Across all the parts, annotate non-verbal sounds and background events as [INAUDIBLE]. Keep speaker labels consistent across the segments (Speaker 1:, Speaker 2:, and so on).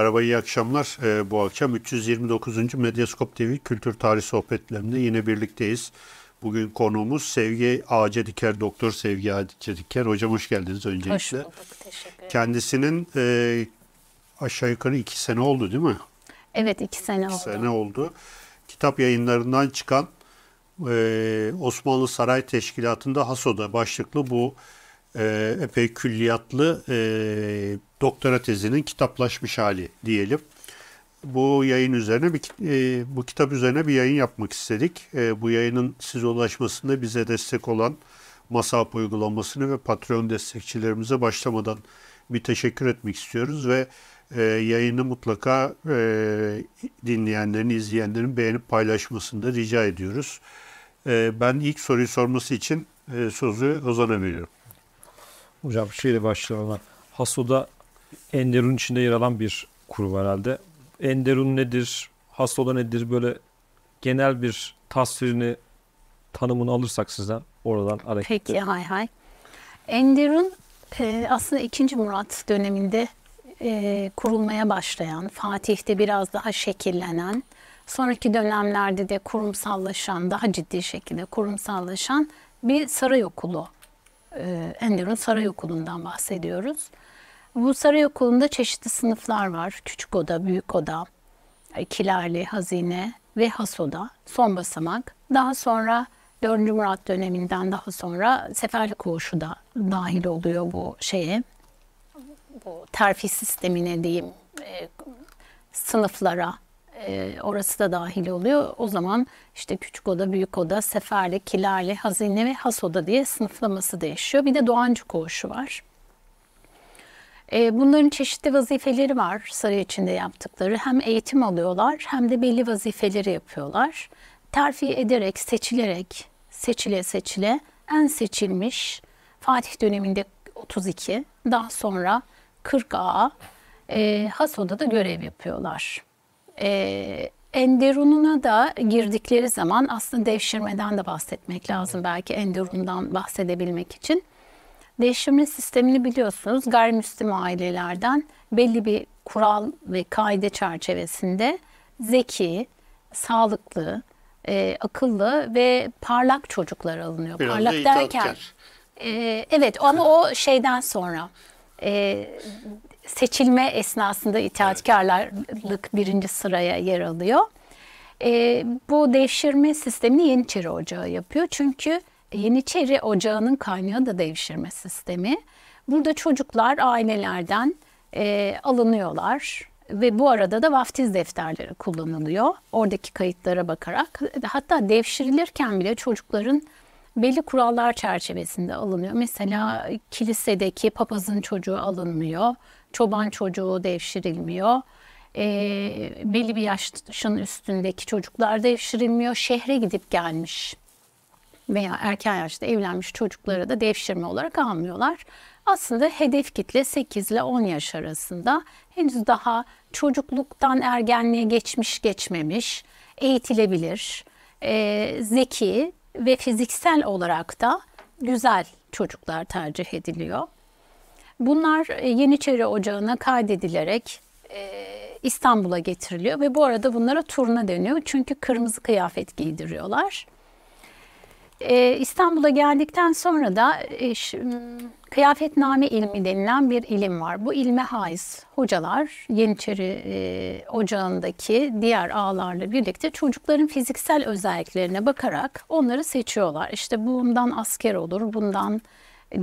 Speaker 1: merhaba, iyi akşamlar. Ee, bu akşam 329. Medyaskop TV Kültür Tarih Sohbetlerinde yine birlikteyiz. Bugün konuğumuz Sevgi Ağaca Diker, Doktor Sevgi Ağaca Diker. Hocam hoş geldiniz öncelikle. Hoş bulduk, teşekkür ederim. Kendisinin e, aşağı yukarı iki sene oldu değil mi?
Speaker 2: Evet, iki sene iki oldu. sene
Speaker 1: oldu. Kitap yayınlarından çıkan e, Osmanlı Saray Teşkilatı'nda Haso'da başlıklı bu e, epey külliyatlı e, doktora tezinin kitaplaşmış hali diyelim. Bu yayın üzerine bir e, bu kitap üzerine bir yayın yapmak istedik. E, bu yayının size ulaşmasında bize destek olan Masap uygulamasını ve Patreon destekçilerimize başlamadan bir teşekkür etmek istiyoruz ve e, yayını mutlaka e, dinleyenlerin, izleyenlerin beğenip paylaşmasını da rica ediyoruz. E, ben ilk soruyu sorması için e, sözü Ozan'a veriyorum.
Speaker 3: Hocam şeyle başlayalım. Hasoda Enderun içinde yer alan bir kurum herhalde. Enderun nedir? Hasoda nedir? Böyle genel bir tasvirini tanımını alırsak sizden oradan hareket. Peki hay
Speaker 2: hay. Enderun e, aslında 2. Murat döneminde e, kurulmaya başlayan, Fatih'te biraz daha şekillenen, sonraki dönemlerde de kurumsallaşan, daha ciddi şekilde kurumsallaşan bir saray okulu e, ee, Enderun Saray Okulu'ndan bahsediyoruz. Bu saray okulunda çeşitli sınıflar var. Küçük oda, büyük oda, kilali, hazine ve has oda, son basamak. Daha sonra 4. Murat döneminden daha sonra Seferli koğuşu da dahil oluyor bu şeye. Bu terfi sistemine diyeyim, e, sınıflara, ee, orası da dahil oluyor. O zaman işte küçük oda, büyük oda, seferli, kilerli, hazine ve has oda diye sınıflaması değişiyor. Bir de Doğancı koğuşu var. Ee, bunların çeşitli vazifeleri var saray içinde yaptıkları. Hem eğitim alıyorlar hem de belli vazifeleri yapıyorlar. Terfi ederek, seçilerek, seçile seçile en seçilmiş Fatih döneminde 32, daha sonra 40 ağa e, Haso'da da görev yapıyorlar. E, Enderun'una da girdikleri zaman aslında devşirmeden de bahsetmek lazım belki Enderun'dan bahsedebilmek için. Devşirme sistemini biliyorsunuz gayrimüslim ailelerden belli bir kural ve kaide çerçevesinde zeki, sağlıklı, e, akıllı ve parlak çocuklar alınıyor. Biraz parlak derken e, evet ama o şeyden sonra e, seçilme esnasında itaatkarlık birinci sıraya yer alıyor. E, bu devşirme sistemini Yeniçeri Ocağı yapıyor. Çünkü Yeniçeri Ocağı'nın kaynağı da devşirme sistemi. Burada çocuklar ailelerden e, alınıyorlar ve bu arada da vaftiz defterleri kullanılıyor. Oradaki kayıtlara bakarak hatta devşirilirken bile çocukların belli kurallar çerçevesinde alınıyor. Mesela kilisedeki papazın çocuğu alınmıyor. Çoban çocuğu devşirilmiyor. E, belli bir yaşın üstündeki çocuklar devşirilmiyor. Şehre gidip gelmiş veya erken yaşta evlenmiş çocuklara da devşirme olarak almıyorlar. Aslında hedef kitle 8 ile 10 yaş arasında henüz daha çocukluktan ergenliğe geçmiş geçmemiş, eğitilebilir, e, zeki ve fiziksel olarak da güzel çocuklar tercih ediliyor. Bunlar e, Yeniçeri Ocağı'na kaydedilerek e, İstanbul'a getiriliyor ve bu arada bunlara turna deniyor Çünkü kırmızı kıyafet giydiriyorlar. E, İstanbul'a geldikten sonra da kıyafetname ilmi denilen bir ilim var. Bu ilme haiz hocalar Yeniçeri Ocağı'ndaki diğer ağlarla birlikte çocukların fiziksel özelliklerine bakarak onları seçiyorlar. İşte bundan asker olur, bundan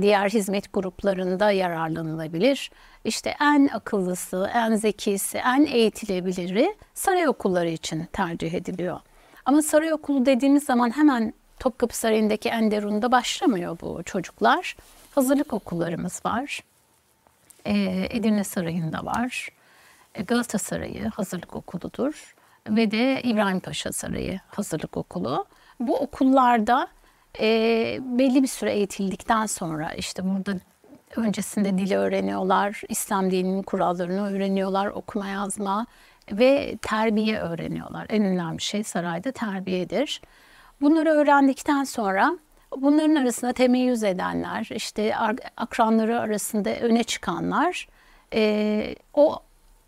Speaker 2: diğer hizmet gruplarında yararlanılabilir. İşte en akıllısı, en zekisi, en eğitilebiliri saray okulları için tercih ediliyor. Ama saray okulu dediğimiz zaman hemen Topkapı Sarayı'ndaki Enderun'da başlamıyor bu çocuklar. Hazırlık okullarımız var. Ee, Edirne Sarayı'nda var. Ee, Galatasaray'ı hazırlık okuludur ve de İbrahim Paşa Sarayı hazırlık okulu. Bu okullarda e, belli bir süre eğitildikten sonra işte burada öncesinde dili öğreniyorlar, İslam dininin kurallarını öğreniyorlar, okuma yazma ve terbiye öğreniyorlar. En önemli şey sarayda terbiyedir. Bunları öğrendikten sonra bunların arasında temeyyüz edenler, işte akranları arasında öne çıkanlar e, o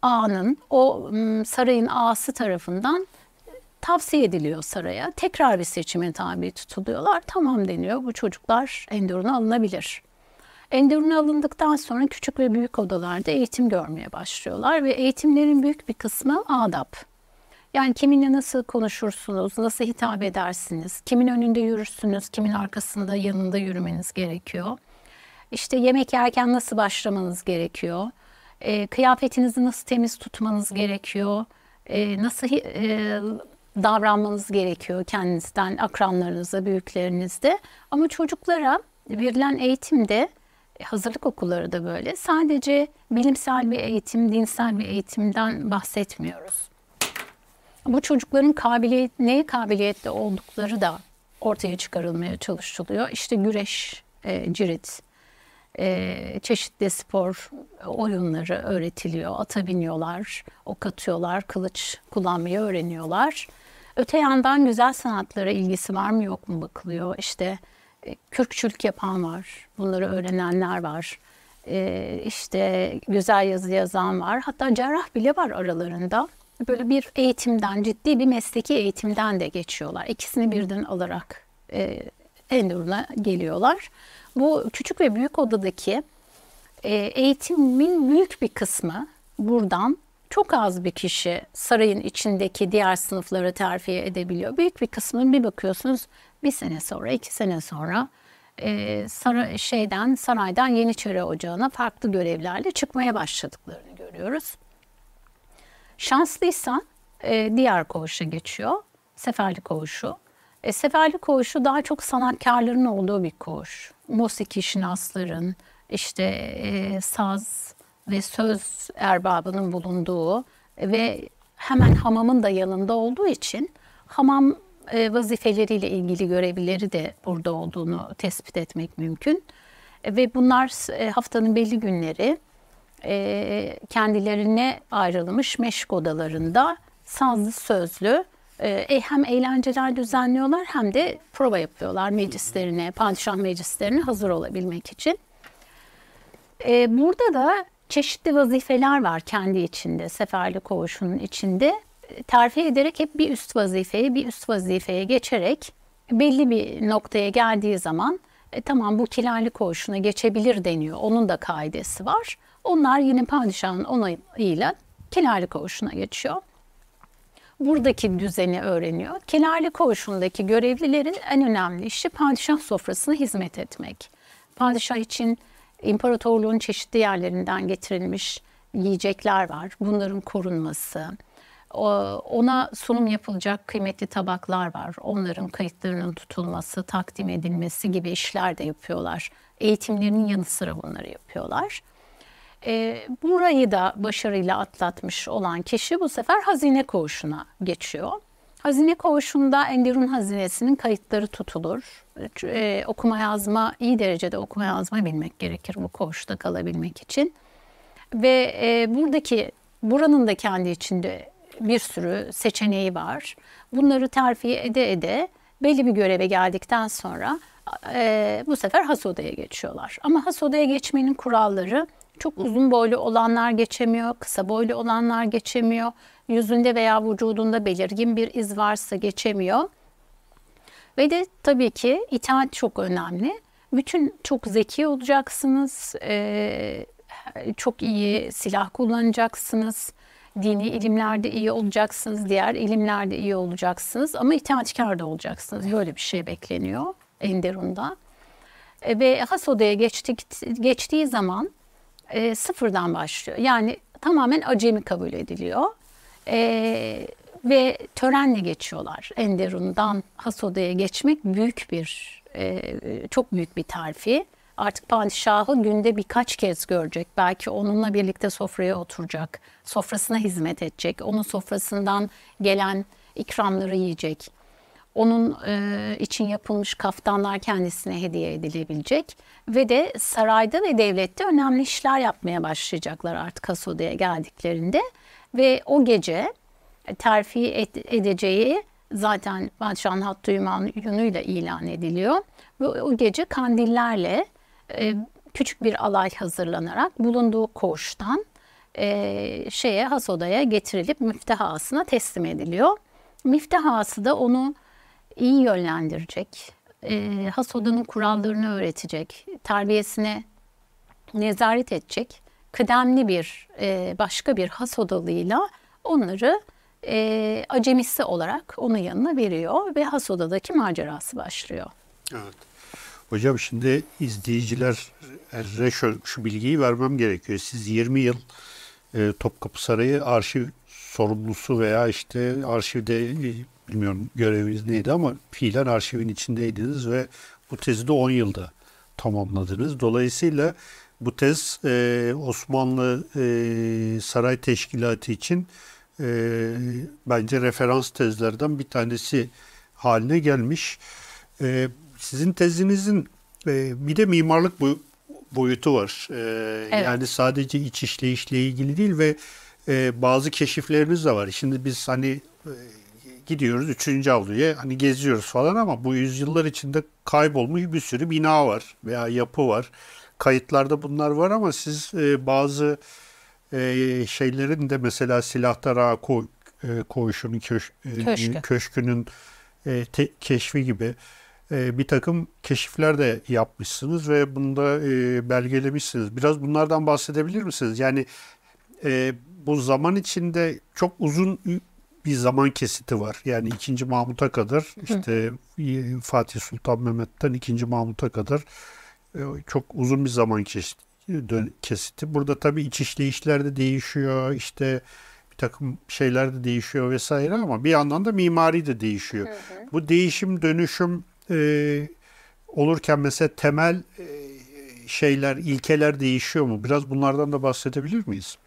Speaker 2: ağanın, o sarayın ağası tarafından tavsiye ediliyor saraya. Tekrar bir seçime tabi tutuluyorlar. Tamam deniyor bu çocuklar Endorun'a alınabilir. Endorun'a alındıktan sonra küçük ve büyük odalarda eğitim görmeye başlıyorlar ve eğitimlerin büyük bir kısmı adap. Yani kiminle nasıl konuşursunuz, nasıl hitap edersiniz, kimin önünde yürürsünüz, kimin arkasında yanında yürümeniz gerekiyor. İşte yemek yerken nasıl başlamanız gerekiyor, e, kıyafetinizi nasıl temiz tutmanız gerekiyor, e, nasıl e, davranmanız gerekiyor kendinizden, akranlarınıza, büyüklerinizde. Ama çocuklara verilen eğitimde hazırlık okulları da böyle. Sadece bilimsel bir eğitim, dinsel bir eğitimden bahsetmiyoruz. Bu çocukların kabiliyet, neye kabiliyetli oldukları da ortaya çıkarılmaya çalışılıyor. İşte güreş, e, cirit, e, çeşitli spor oyunları öğretiliyor. Ata biniyorlar, ok atıyorlar, kılıç kullanmayı öğreniyorlar. Öte yandan güzel sanatlara ilgisi var mı yok mu bakılıyor. İşte e, kürkçülük yapan var, bunları öğrenenler var. Ee, işte güzel yazı yazan var. Hatta cerrah bile var aralarında. Böyle bir eğitimden, ciddi bir mesleki eğitimden de geçiyorlar. İkisini birden alarak e, Endur'la geliyorlar. Bu küçük ve büyük odadaki e, eğitimin büyük bir kısmı buradan çok az bir kişi sarayın içindeki diğer sınıfları terfiye edebiliyor. Büyük bir kısmı bir bakıyorsunuz bir sene sonra, iki sene sonra e, sar şeyden saraydan Yeniçeri Ocağı'na farklı görevlerle çıkmaya başladıklarını görüyoruz. Şanslıysan e, diğer koğuşa geçiyor. Seferli koğuşu. E, seferli koğuşu daha çok sanatkarların olduğu bir koğuş. Musiki şinasların, işte e, saz, ve söz erbabının bulunduğu ve hemen hamamın da yanında olduğu için hamam e, vazifeleriyle ilgili görevleri de burada olduğunu tespit etmek mümkün. Ve bunlar e, haftanın belli günleri e, kendilerine ayrılmış meşk odalarında sazlı sözlü hem eğlenceler düzenliyorlar hem de prova yapıyorlar meclislerine, padişah meclislerine hazır olabilmek için. Burada da çeşitli vazifeler var kendi içinde, seferli koğuşunun içinde. Terfi ederek hep bir üst vazifeye, bir üst vazifeye geçerek belli bir noktaya geldiği zaman e, tamam bu kilerli koğuşuna geçebilir deniyor. Onun da kaidesi var. Onlar yine padişahın onayıyla kilerli koğuşuna geçiyor. Buradaki düzeni öğreniyor. Kilerli koğuşundaki görevlilerin en önemli işi padişah sofrasına hizmet etmek. Padişah için imparatorluğun çeşitli yerlerinden getirilmiş yiyecekler var. Bunların korunması, ona sunum yapılacak kıymetli tabaklar var. Onların kayıtlarının tutulması, takdim edilmesi gibi işler de yapıyorlar. Eğitimlerinin yanı sıra bunları yapıyorlar. E, burayı da başarıyla atlatmış olan kişi bu sefer hazine koğuşuna geçiyor. Hazine koğuşunda Enderun Hazinesi'nin kayıtları tutulur e, okuma yazma, iyi derecede okuma yazma bilmek gerekir bu koğuşta kalabilmek için. Ve e, buradaki, buranın da kendi içinde bir sürü seçeneği var. Bunları terfi ede ede belli bir göreve geldikten sonra e, bu sefer has odaya geçiyorlar. Ama has odaya geçmenin kuralları çok uzun boylu olanlar geçemiyor, kısa boylu olanlar geçemiyor. Yüzünde veya vücudunda belirgin bir iz varsa geçemiyor. Ve de tabii ki itaat çok önemli. Bütün çok zeki olacaksınız, çok iyi silah kullanacaksınız, dini ilimlerde iyi olacaksınız, diğer ilimlerde iyi olacaksınız ama itaatkar da olacaksınız. Böyle bir şey bekleniyor Enderun'da. E, ve has odaya geçtik, geçtiği zaman sıfırdan başlıyor. Yani tamamen acemi kabul ediliyor. E, ve törenle geçiyorlar. Enderun'dan Hasoda'ya geçmek büyük bir, e, çok büyük bir terfi. Artık padişahı günde birkaç kez görecek. Belki onunla birlikte sofraya oturacak. Sofrasına hizmet edecek. Onun sofrasından gelen ikramları yiyecek. Onun e, için yapılmış kaftanlar kendisine hediye edilebilecek ve de sarayda ve devlette önemli işler yapmaya başlayacaklar artık Hasoda'ya geldiklerinde ve o gece terfi et, edeceği zaten Padişah'ın hat duyman yönüyle ilan ediliyor. Ve o gece kandillerle e, küçük bir alay hazırlanarak bulunduğu koğuştan e, şeye has odaya getirilip müftah ağasına teslim ediliyor. Müftah ağası da onu iyi yönlendirecek, e, has odanın kurallarını öğretecek, terbiyesine nezaret edecek kıdemli bir e, başka bir has odalıyla onları e, acemisi olarak onun yanına veriyor ve has odadaki macerası başlıyor.
Speaker 1: Evet. Hocam şimdi izleyicilere şu, şu bilgiyi vermem gerekiyor. Siz 20 yıl e, Topkapı Sarayı arşiv sorumlusu veya işte arşivde e, bilmiyorum göreviniz neydi ama fiilen arşivin içindeydiniz ve bu tezi de 10 yılda tamamladınız. Dolayısıyla bu tez e, Osmanlı e, Saray Teşkilatı için e, bence referans tezlerden bir tanesi haline gelmiş. E, sizin tezinizin e, bir de mimarlık bu boyutu var. E, evet. Yani sadece iç işleyişle ilgili değil ve e, bazı keşifleriniz de var. Şimdi biz hani e, gidiyoruz 3. avluya hani geziyoruz falan ama bu yüzyıllar içinde kaybolmuş bir sürü bina var veya yapı var. Kayıtlarda bunlar var ama siz e, bazı e, şeylerin de mesela Silahtara ko, e, koğuşunun köş, e, Köşkü. köşkünün e, te, keşfi gibi e, bir takım keşifler de yapmışsınız ve bunu da e, belgelemişsiniz. Biraz bunlardan bahsedebilir misiniz? Yani e, bu zaman içinde çok uzun bir zaman kesiti var. Yani 2. Mahmut'a kadar işte Hı. E, Fatih Sultan Mehmet'ten 2. Mahmut'a kadar e, çok uzun bir zaman kesiti. Burada tabii iç işleyişler de değişiyor. İşte bir takım şeyler de değişiyor vesaire ama bir yandan da mimari de değişiyor. Hı hı. Bu değişim dönüşüm e, olurken mesela temel e, şeyler, ilkeler değişiyor mu? Biraz bunlardan da bahsedebilir miyiz?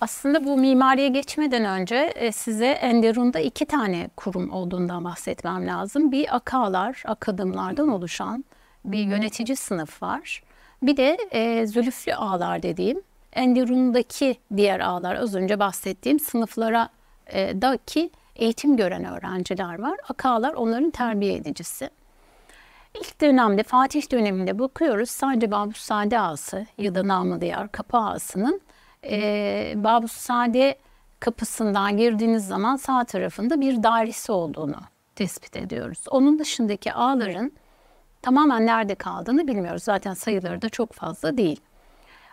Speaker 2: Aslında bu mimariye geçmeden önce e, size Enderun'da iki tane kurum olduğundan bahsetmem lazım. Bir akalar, akadımlardan oluşan bir yönetici sınıf var. Bir de e, zülüflü ağlar dediğim Endirun'daki diğer ağlar az önce bahsettiğim sınıflara e, daki eğitim gören öğrenciler var. Akalar onların terbiye edicisi. İlk dönemde Fatih döneminde bakıyoruz sadece Babusade ağası ya da namı diğer kapı ağasının e, Babusade kapısından girdiğiniz zaman sağ tarafında bir dairesi olduğunu tespit ediyoruz. Onun dışındaki ağların Tamamen nerede kaldığını bilmiyoruz. Zaten sayıları da çok fazla değil.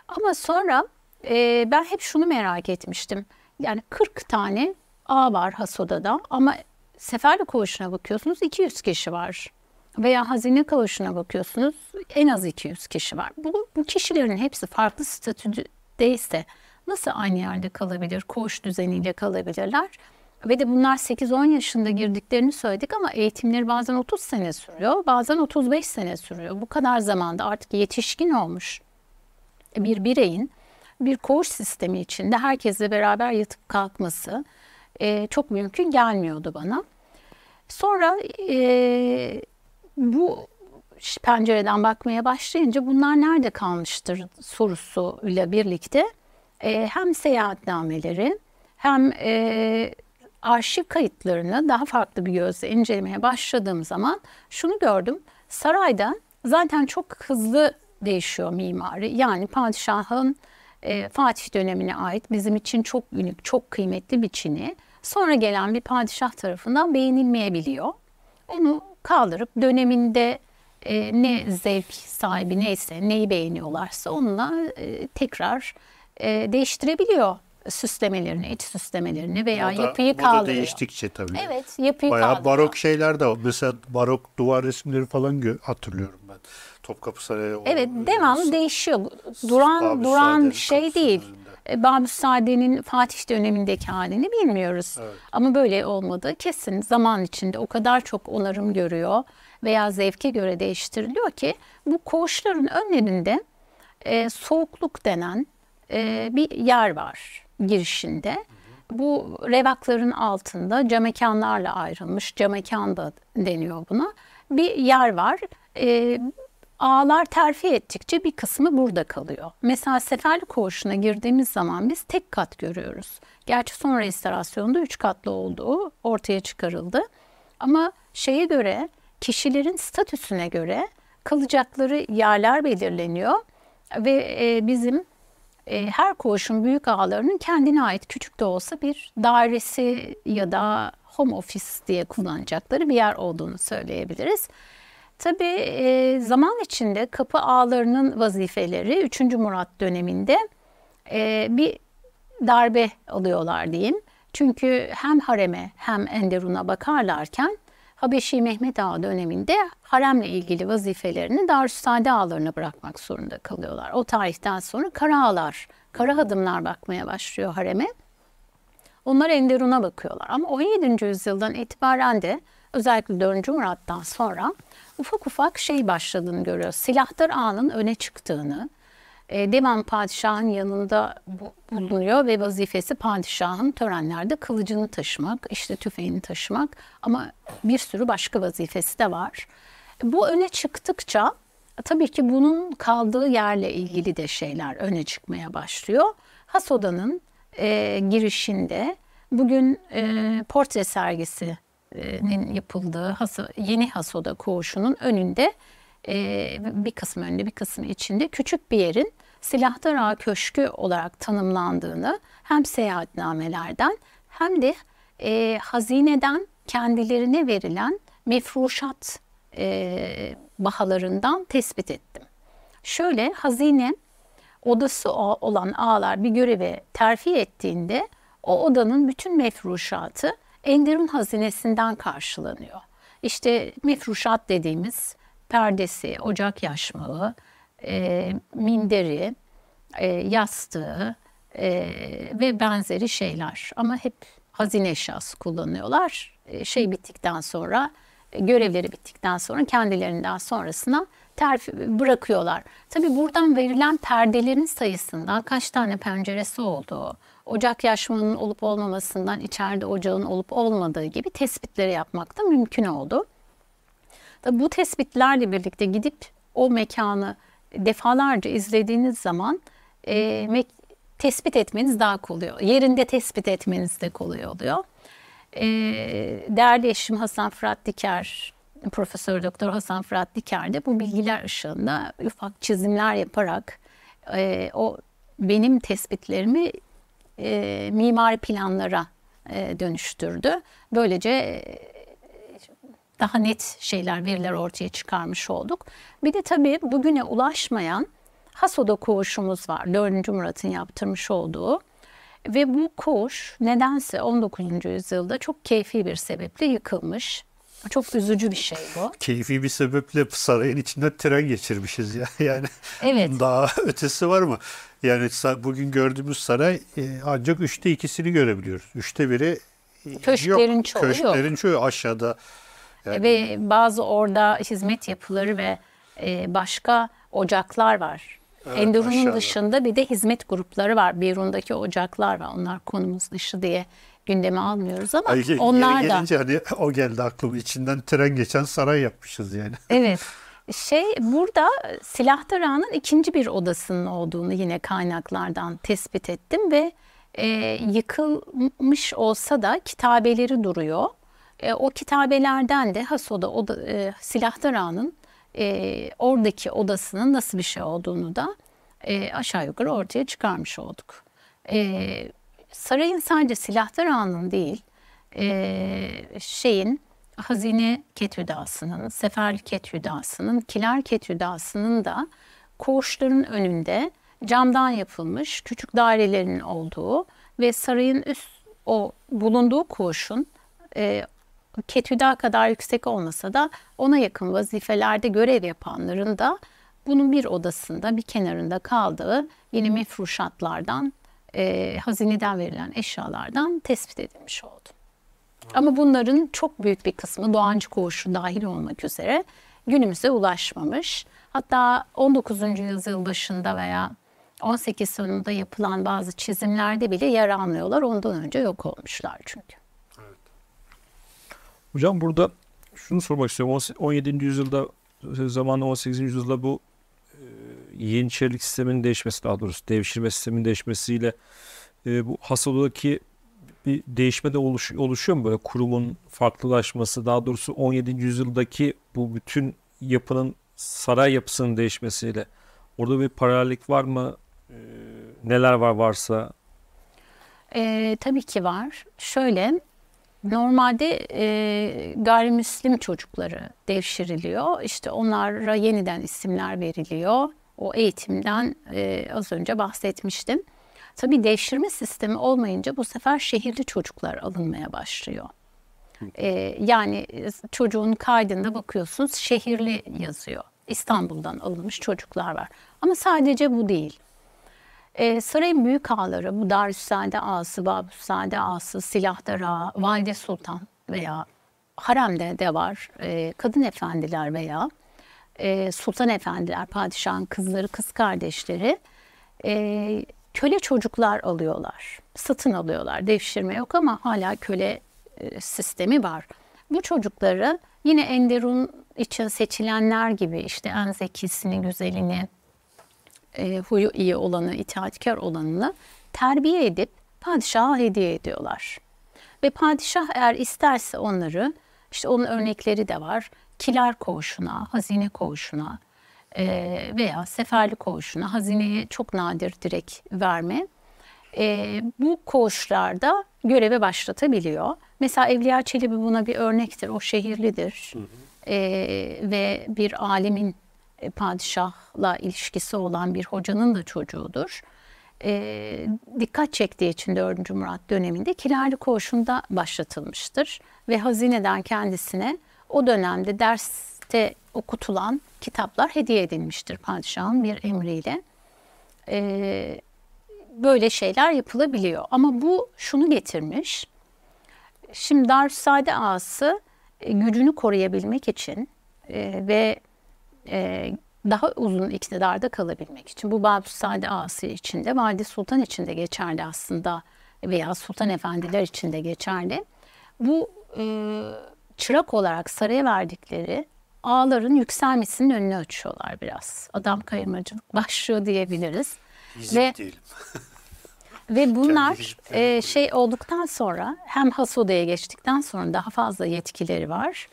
Speaker 2: Ama sonra e, ben hep şunu merak etmiştim. Yani 40 tane A var Hasoda'da ama Seferli Koğuşu'na bakıyorsunuz 200 kişi var. Veya Hazine Koğuşu'na bakıyorsunuz en az 200 kişi var. Bu, bu kişilerin hepsi farklı statüdeyse nasıl aynı yerde kalabilir, koğuş düzeniyle kalabilirler? Ve de bunlar 8-10 yaşında girdiklerini söyledik ama eğitimleri bazen 30 sene sürüyor, bazen 35 sene sürüyor. Bu kadar zamanda artık yetişkin olmuş bir bireyin bir koğuş sistemi içinde herkesle beraber yatıp kalkması e, çok mümkün gelmiyordu bana. Sonra e, bu pencereden bakmaya başlayınca bunlar nerede kalmıştır sorusuyla birlikte e, hem seyahatnameleri hem e, arşiv kayıtlarını daha farklı bir gözle incelemeye başladığım zaman şunu gördüm. Sarayda zaten çok hızlı değişiyor mimari. Yani padişahın e, Fatih dönemine ait bizim için çok ünlü, çok kıymetli bir çini sonra gelen bir padişah tarafından beğenilmeyebiliyor. Onu kaldırıp döneminde e, ne zevk sahibi neyse, neyi beğeniyorlarsa onunla e, tekrar e, değiştirebiliyor süslemelerini, iç süslemelerini veya bu yapıyı bu kaldırıyor. Bu değiştikçe tabii. Evet, yapıyı Bayağı kaldırıyor.
Speaker 1: barok şeyler de var. Mesela barok duvar resimleri falan hatırlıyorum ben. Topkapı Sarayı.
Speaker 2: Evet, o, devamlı değişiyor. Duran Babüs duran Sade'nin şey değil. Önünde. E, Babüsade'nin Fatih dönemindeki halini bilmiyoruz. Evet. Ama böyle olmadı. Kesin zaman içinde o kadar çok onarım görüyor veya zevke göre değiştiriliyor ki bu koğuşların önlerinde e, soğukluk denen e, bir yer var girişinde. Bu revakların altında camekanlarla ayrılmış, camekan da deniyor buna. Bir yer var. E, ee, ağlar terfi ettikçe bir kısmı burada kalıyor. Mesela seferli koğuşuna girdiğimiz zaman biz tek kat görüyoruz. Gerçi son restorasyonda üç katlı olduğu ortaya çıkarıldı. Ama şeye göre, kişilerin statüsüne göre kalacakları yerler belirleniyor. Ve e, bizim e, her koğuşun büyük ağlarının kendine ait küçük de olsa bir dairesi ya da home office diye kullanacakları bir yer olduğunu söyleyebiliriz. Tabii e, zaman içinde kapı ağlarının vazifeleri 3. Murat döneminde e, bir darbe alıyorlar diyeyim. Çünkü hem hareme hem Enderun'a bakarlarken Habeşi Mehmet Ağa döneminde haremle ilgili vazifelerini Darüssade ağalarına bırakmak zorunda kalıyorlar. O tarihten sonra kara ağalar, kara hadımlar bakmaya başlıyor hareme. Onlar Enderun'a bakıyorlar ama 17. yüzyıldan itibaren de özellikle 4. Murat'tan sonra ufak ufak şey başladığını görüyoruz. Silahlar ağının öne çıktığını, e, Devam padişahın yanında bulunuyor ve vazifesi padişahın törenlerde kılıcını taşımak, işte tüfeğini taşımak ama bir sürü başka vazifesi de var. Bu öne çıktıkça tabii ki bunun kaldığı yerle ilgili de şeyler öne çıkmaya başlıyor. Hasoda'nın e, girişinde bugün e, portre sergisinin yapıldığı Has yeni Hasoda koğuşunun önünde e, bir kısmı önünde bir kısmı içinde küçük bir yerin Silahtar Ağa Köşkü olarak tanımlandığını hem seyahatnamelerden hem de e, hazineden kendilerine verilen mefruşat e, bahalarından tespit ettim. Şöyle hazine odası olan ağlar bir göreve terfi ettiğinde o odanın bütün mefruşatı Enderun hazinesinden karşılanıyor. İşte mefruşat dediğimiz perdesi, ocak yaşmağı, e, minderi, e, yastığı e, ve benzeri şeyler. Ama hep hazine eşyası kullanıyorlar. E, şey bittikten sonra, e, görevleri bittikten sonra kendilerinden sonrasına terfi bırakıyorlar. Tabii buradan verilen perdelerin sayısından kaç tane penceresi olduğu, ocak yaşmanın olup olmamasından içeride ocağın olup olmadığı gibi tespitleri yapmak da mümkün oldu. Bu tespitlerle birlikte gidip o mekanı defalarca izlediğiniz zaman e, tespit etmeniz daha kolay Yerinde tespit etmeniz de kolay oluyor. E, değerli eşim Hasan Fırat Diker, Profesör Doktor Hasan Fırat Diker de bu bilgiler ışığında ufak çizimler yaparak e, o benim tespitlerimi e, mimari planlara e, dönüştürdü. Böylece daha net şeyler, veriler ortaya çıkarmış olduk. Bir de tabii bugüne ulaşmayan Hasoda koğuşumuz var. 4. Murat'ın yaptırmış olduğu. Ve bu koğuş nedense 19. yüzyılda çok keyfi bir sebeple yıkılmış. Çok üzücü bir şey bu.
Speaker 1: Keyfi bir sebeple sarayın içinde tren geçirmişiz ya. [LAUGHS] Yani evet. daha ötesi var mı? Yani bugün gördüğümüz saray e, ancak üçte ikisini görebiliyoruz. Üçte biri e,
Speaker 2: Köşklerin yok. çoğu Köşklerin yok.
Speaker 1: çoğu aşağıda Evet.
Speaker 2: E, ve bazı orada hizmet yapıları ve e, başka ocaklar var. Evet, Endurun'un dışında bir de hizmet grupları var. Birun'daki ocaklar var. Onlar konumuz dışı diye gündeme almıyoruz ama Ay, onlar gelince
Speaker 1: da. Hani, o geldi aklım içinden tren geçen saray yapmışız yani. [LAUGHS]
Speaker 2: Evet. Şey burada silahtarağının ikinci bir odasının olduğunu yine kaynaklardan tespit ettim ve e, yıkılmış olsa da kitabeleri duruyor. E, o kitabelerden de Haso'da oda, e, Silahtar Ağa'nın e, oradaki odasının nasıl bir şey olduğunu da e, aşağı yukarı ortaya çıkarmış olduk. E, sarayın sadece Silahtar Ağa'nın değil, e, şeyin hazine kethüdasının, sefer kethüdasının, kiler kethüdasının da koğuşların önünde camdan yapılmış küçük dairelerin olduğu ve sarayın üst o bulunduğu koğuşun e, ketüda kadar yüksek olmasa da ona yakın vazifelerde görev yapanların da bunun bir odasında bir kenarında kaldığı yeni mefruşatlardan e, hazineden verilen eşyalardan tespit edilmiş oldu. Ama bunların çok büyük bir kısmı Doğancı Koğuşu dahil olmak üzere günümüze ulaşmamış. Hatta 19. yüzyıl başında veya 18 sonunda yapılan bazı çizimlerde bile yer almıyorlar. Ondan önce yok olmuşlar çünkü.
Speaker 3: Hocam burada şunu sormak istiyorum. 17. yüzyılda e, zamanla 18. yüzyılda bu e, Yeniçerilik sisteminin değişmesi daha doğrusu devşirme sisteminin değişmesiyle e, bu Hasado'daki bir değişme de oluş, oluşuyor mu? Böyle kurumun farklılaşması daha doğrusu 17. yüzyıldaki bu bütün yapının saray yapısının değişmesiyle orada bir paralellik var mı? E, neler var varsa?
Speaker 2: E, tabii ki var. Şöyle Normalde e, gayrimüslim çocukları devşiriliyor. İşte onlara yeniden isimler veriliyor. O eğitimden e, az önce bahsetmiştim. Tabii devşirme sistemi olmayınca bu sefer şehirli çocuklar alınmaya başlıyor. E, yani çocuğun kaydında bakıyorsunuz şehirli yazıyor. İstanbul'dan alınmış çocuklar var. Ama sadece bu değil. E, ee, saray büyük ağları, bu Darüssade ağası, Babüssade ağası, Silahdar ağa, Valide Sultan veya haremde de var e, kadın efendiler veya e, sultan efendiler, padişahın kızları, kız kardeşleri e, köle çocuklar alıyorlar, satın alıyorlar. Devşirme yok ama hala köle e, sistemi var. Bu çocukları yine Enderun için seçilenler gibi işte en zekisini, güzelini, e, huyu iyi olanı, itaatkar olanını terbiye edip padişaha hediye ediyorlar. Ve padişah eğer isterse onları, işte onun örnekleri de var, kiler koğuşuna, hazine koğuşuna e, veya seferli koğuşuna, hazineye çok nadir direkt verme. E, bu koğuşlarda göreve başlatabiliyor. Mesela Evliya Çelebi buna bir örnektir, o şehirlidir. Hı hı. E, ve bir alimin e, padişahla ilişkisi olan bir hocanın da çocuğudur. E, dikkat çektiği için 4. Murat döneminde kirali koğuşunda başlatılmıştır. Ve hazineden kendisine o dönemde derste okutulan kitaplar hediye edilmiştir padişahın bir emriyle. E, böyle şeyler yapılabiliyor. Ama bu şunu getirmiş. Şimdi Darüssade ağası e, gücünü koruyabilmek için e, ve e, daha uzun iktidarda kalabilmek için. Bu Babüsade ağası için de, Valide Sultan için de geçerli aslında veya Sultan Efendiler için de geçerli. Bu e, çırak olarak saraya verdikleri ağların yükselmesinin önünü açıyorlar biraz. Adam kayırmacılık başlıyor diyebiliriz. Hizip ve, [LAUGHS] ve bunlar e, şey olduktan sonra hem hasodaya geçtikten sonra daha fazla yetkileri var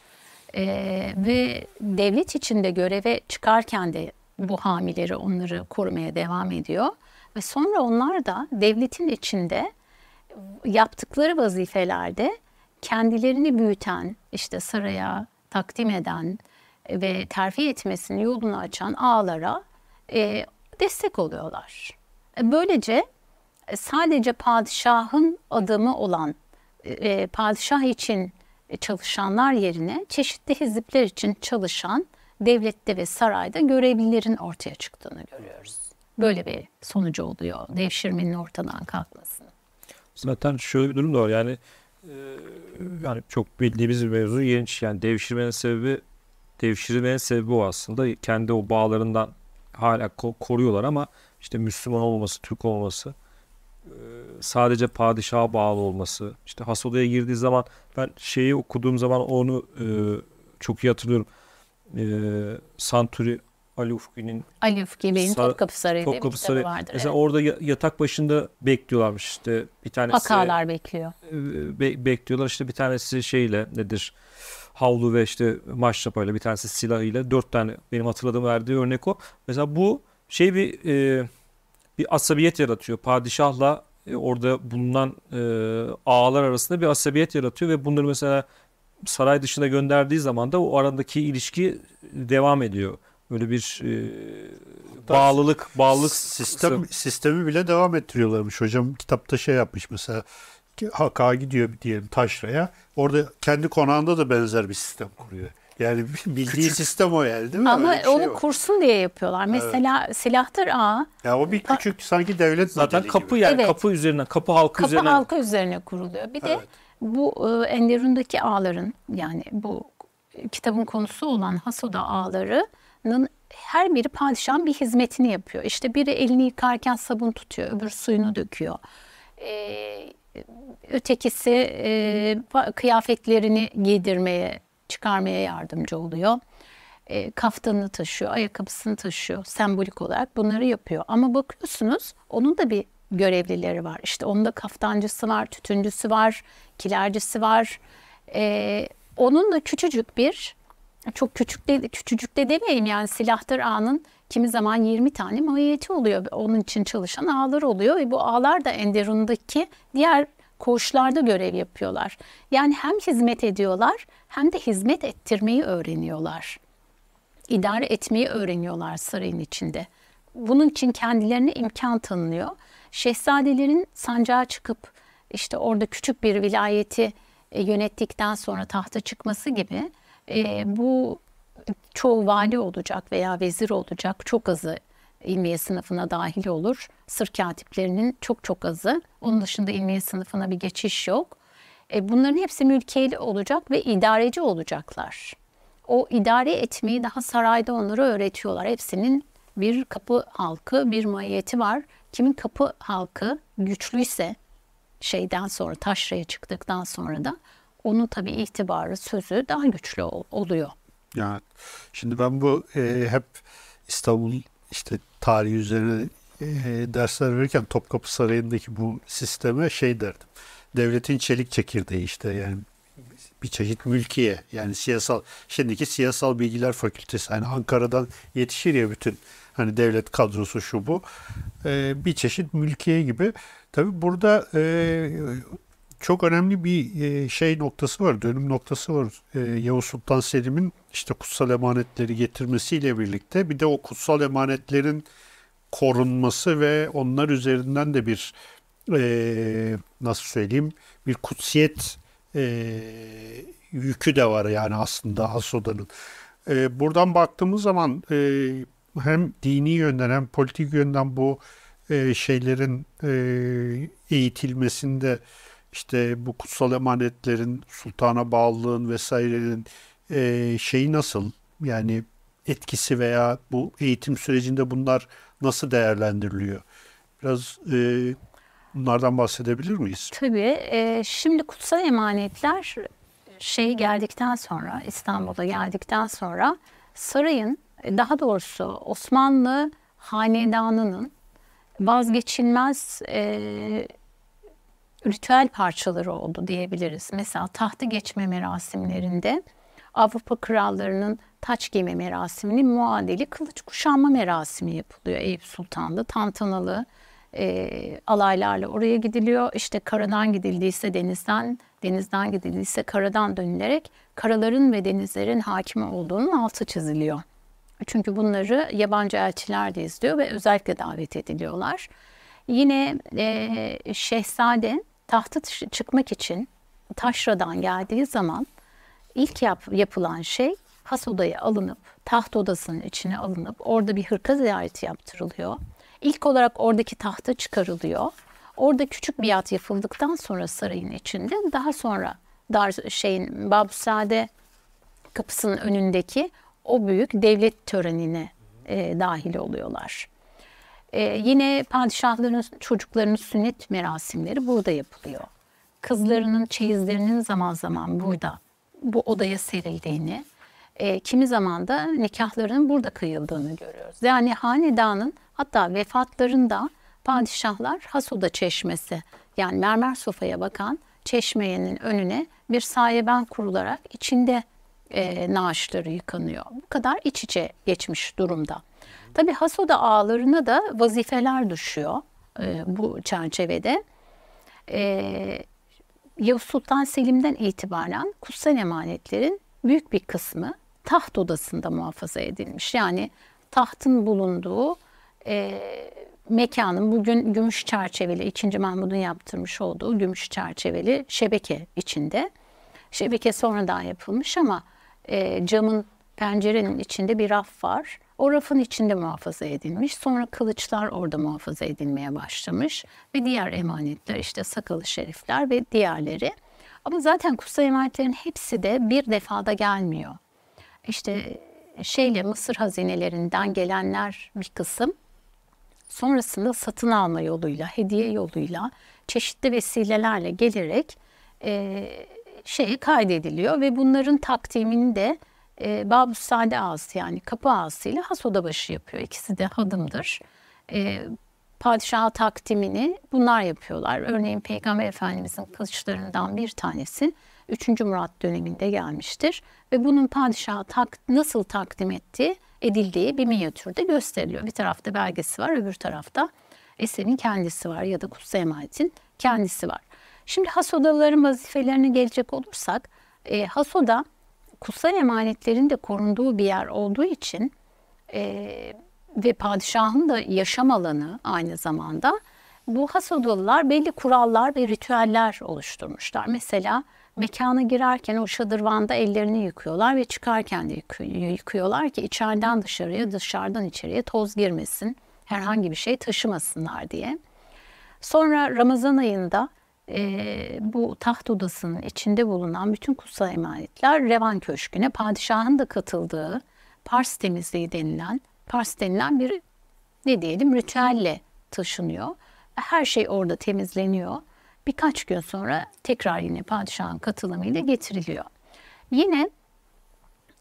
Speaker 2: ee, ve devlet içinde göreve çıkarken de bu hamileri onları korumaya devam ediyor. Ve sonra onlar da devletin içinde yaptıkları vazifelerde kendilerini büyüten, işte saraya takdim eden ve terfi etmesini yolunu açan ağlara e, destek oluyorlar. E, böylece e, sadece padişahın adımı olan, e, e, padişah için e, çalışanlar yerine çeşitli hizipler için çalışan devlette ve sarayda görevlilerin ortaya çıktığını görüyoruz. Böyle bir sonucu oluyor devşirmenin ortadan kalkmasının.
Speaker 3: Zaten şöyle bir durum da var yani e, yani çok bildiğimiz bir mevzu yeniç yani devşirmenin sebebi devşirmenin sebebi o aslında kendi o bağlarından hala koruyorlar ama işte Müslüman olması, Türk olması ee, sadece padişaha bağlı olması. İşte has odaya girdiği zaman ben şeyi okuduğum zaman onu e, çok iyi hatırlıyorum. E, Santuri Ali Ufki'nin
Speaker 2: Ali Ufki'nin Sar- Topkapı Sarayı Topkapı Sarayı vardır. Mesela evet.
Speaker 3: orada yatak başında bekliyorlarmış işte bir tanesi. Akalar bekliyor. E, be- bekliyorlar işte bir tanesi şeyle nedir? havlu ve işte maşrapayla bir tanesi silahıyla dört tane benim hatırladığım verdiği örnek o. Mesela bu şey bir e, bir asabiyet yaratıyor. Padişahla e, orada bulunan e, ağalar arasında bir asabiyet yaratıyor ve bunları mesela saray dışına gönderdiği zaman da o arandaki ilişki devam ediyor. Böyle bir e, bağlılık, bağlılık sistem sistemi
Speaker 1: bile devam ettiriyorlarmış. Hocam kitapta şey yapmış mesela Haka gidiyor diyelim Taşra'ya. Orada kendi konağında da benzer bir sistem kuruyor. Yani [LAUGHS] bildiği Küçük. sistem o yani değil mi? Ama şey onu
Speaker 2: kursun diye yapıyorlar. Mesela evet. silahtır ağa.
Speaker 1: Ya o bir küçük sanki devlet
Speaker 3: zaten kapı gibi. yani evet. kapı üzerine, kapı halkı kapı üzerine. Kapı
Speaker 2: halkı üzerine kuruluyor. Bir evet. de bu e, Enderun'daki ağların yani bu kitabın konusu olan Hasoda ağlarının her biri padişahın bir hizmetini yapıyor. İşte biri elini yıkarken sabun tutuyor, öbür suyunu döküyor. Ee, ötekisi e, kıyafetlerini giydirmeye çıkarmaya yardımcı oluyor. E, kaftanını taşıyor, ayakkabısını taşıyor. Sembolik olarak bunları yapıyor. Ama bakıyorsunuz onun da bir görevlileri var. İşte onun da kaftancısı var, tütüncüsü var, kilercisi var. E, onun da küçücük bir çok küçük de, küçücük de demeyeyim yani silahtır ağının kimi zaman 20 tane mahiyeti oluyor. Onun için çalışan ağlar oluyor ve bu ağlar da Enderun'daki diğer koğuşlarda görev yapıyorlar. Yani hem hizmet ediyorlar hem de hizmet ettirmeyi öğreniyorlar. İdare etmeyi öğreniyorlar sarayın içinde. Bunun için kendilerine imkan tanınıyor. Şehzadelerin sancağa çıkıp işte orada küçük bir vilayeti e, yönettikten sonra tahta çıkması gibi e, bu çoğu vali olacak veya vezir olacak çok azı ilmiye sınıfına dahil olur. Sır katiplerinin çok çok azı. Onun dışında ilmiye sınıfına bir geçiş yok. E, bunların hepsi mülkiyeli olacak ve idareci olacaklar. O idare etmeyi daha sarayda onlara öğretiyorlar. Hepsinin bir kapı halkı, bir mahiyeti var. Kimin kapı halkı güçlüyse şeyden sonra, taşraya çıktıktan sonra da onun tabii itibarı, sözü daha güçlü oluyor.
Speaker 1: Yani şimdi ben bu e, hep İstanbul işte tarihi üzerine e, dersler verirken Topkapı Sarayı'ndaki bu sisteme şey derdim devletin çelik çekirdeği işte yani bir çeşit mülkiye yani siyasal şimdiki siyasal bilgiler fakültesi hani Ankara'dan yetişir ya bütün hani devlet kadrosu şu bu ee, bir çeşit mülkiye gibi tabi burada e, çok önemli bir e, şey noktası var dönüm noktası var e, Yavuz Sultan Selim'in işte kutsal emanetleri getirmesiyle birlikte bir de o kutsal emanetlerin korunması ve onlar üzerinden de bir e, nasıl söyleyeyim bir kutsiyet e, yükü de var yani aslında Hasoda'nın. E, ee, buradan baktığımız zaman e, hem dini yönden hem politik yönden bu e, şeylerin e, eğitilmesinde işte bu kutsal emanetlerin sultana bağlılığın vesairenin e, şeyi nasıl yani etkisi veya bu eğitim sürecinde bunlar nasıl değerlendiriliyor? Biraz e, Bunlardan bahsedebilir miyiz?
Speaker 2: Tabii. E, şimdi kutsal emanetler şey geldikten sonra İstanbul'a geldikten sonra sarayın e, daha doğrusu Osmanlı hanedanının vazgeçilmez e, ritüel parçaları oldu diyebiliriz. Mesela tahta geçme merasimlerinde Avrupa krallarının taç giyme merasiminin muadili kılıç kuşanma merasimi yapılıyor Eyüp Sultan'da. Tantanalı, e, alaylarla oraya gidiliyor. İşte karadan gidildiyse denizden, denizden gidildiyse karadan dönülerek karaların ve denizlerin hakimi olduğunun altı çiziliyor. Çünkü bunları yabancı elçiler de izliyor ve özellikle davet ediliyorlar. Yine e, şehzade tahta çıkmak için taşradan geldiği zaman ilk yap, yapılan şey has odaya alınıp taht odasının içine alınıp orada bir hırka ziyareti yaptırılıyor. İlk olarak oradaki tahta çıkarılıyor. Orada küçük bir yat yapıldıktan sonra sarayın içinde daha sonra dar şeyin Babüsade kapısının önündeki o büyük devlet törenine e, dahil oluyorlar. E, yine padişahların çocuklarının sünnet merasimleri burada yapılıyor. Kızlarının çeyizlerinin zaman zaman burada bu odaya serildiğini, e, kimi zaman da nikahlarının burada kıyıldığını görüyoruz. Yani hanedanın Hatta vefatlarında padişahlar Hasuda Çeşmesi yani mermer sofaya bakan çeşmeyenin önüne bir sayeben kurularak içinde e, naaşları yıkanıyor. Bu kadar iç içe geçmiş durumda. Tabi Hasuda ağlarına da vazifeler düşüyor e, bu çerçevede. E, Yavuz Sultan Selim'den itibaren kutsal emanetlerin büyük bir kısmı taht odasında muhafaza edilmiş. Yani tahtın bulunduğu e, mekanın bugün gümüş çerçeveli, 2. Mahmud'un yaptırmış olduğu gümüş çerçeveli şebeke içinde. Şebeke sonradan yapılmış ama e, camın pencerenin içinde bir raf var. O rafın içinde muhafaza edilmiş. Sonra kılıçlar orada muhafaza edilmeye başlamış. Ve diğer emanetler işte sakalı şerifler ve diğerleri. Ama zaten kutsal emanetlerin hepsi de bir defada gelmiyor. İşte e, şeyle Mısır hazinelerinden gelenler bir kısım sonrasında satın alma yoluyla, hediye yoluyla, çeşitli vesilelerle gelerek e, şeye kaydediliyor ve bunların takdimini de e, Babüssade ağası yani kapı ağası ile has odabaşı yapıyor. İkisi de hadımdır. E, padişaha takdimini bunlar yapıyorlar. Örneğin Peygamber Efendimizin kılıçlarından bir tanesi 3. Murat döneminde gelmiştir. Ve bunun padişaha tak, nasıl takdim ettiği edildiği bir minyatürde gösteriliyor. Bir tarafta belgesi var, öbür tarafta eserin kendisi var ya da kutsu emanetin kendisi var. Şimdi has odaların vazifelerine gelecek olursak, e, has oda kutsal emanetlerin de korunduğu bir yer olduğu için e, ve padişahın da yaşam alanı aynı zamanda bu has odalılar belli kurallar ve ritüeller oluşturmuşlar. Mesela mekana girerken o şadırvanda ellerini yıkıyorlar ve çıkarken de yıkıyorlar ki içeriden dışarıya, dışarıdan içeriye toz girmesin, herhangi bir şey taşımasınlar diye. Sonra Ramazan ayında e, bu taht odasının içinde bulunan bütün kutsal emanetler Revan Köşkü'ne padişahın da katıldığı Pars temizliği denilen, Pars denilen bir ne diyelim ritüelle taşınıyor. Her şey orada temizleniyor birkaç gün sonra tekrar yine padişahın katılımıyla getiriliyor. Yine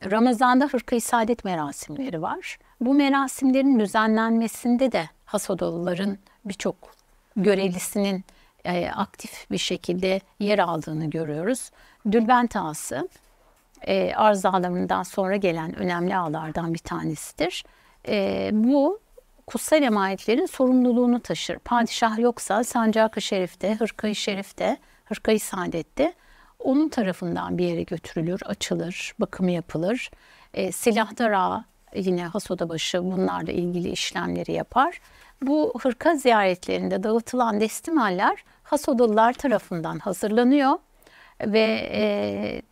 Speaker 2: Ramazan'da hırkayı saadet merasimleri var. Bu merasimlerin düzenlenmesinde de Hasadoğulların birçok görevlisinin e, aktif bir şekilde yer aldığını görüyoruz. Dülbent ağası e, arz ağlarından sonra gelen önemli ağlardan bir tanesidir. E, bu kutsal emanetlerin sorumluluğunu taşır. Padişah yoksa sancak-ı şerifte, hırka-i şerifte, hırka-i saadette onun tarafından bir yere götürülür, açılır, bakımı yapılır. E, silahdara yine hasoda başı bunlarla ilgili işlemleri yapar. Bu hırka ziyaretlerinde dağıtılan destimaller hasodalılar tarafından hazırlanıyor ve e,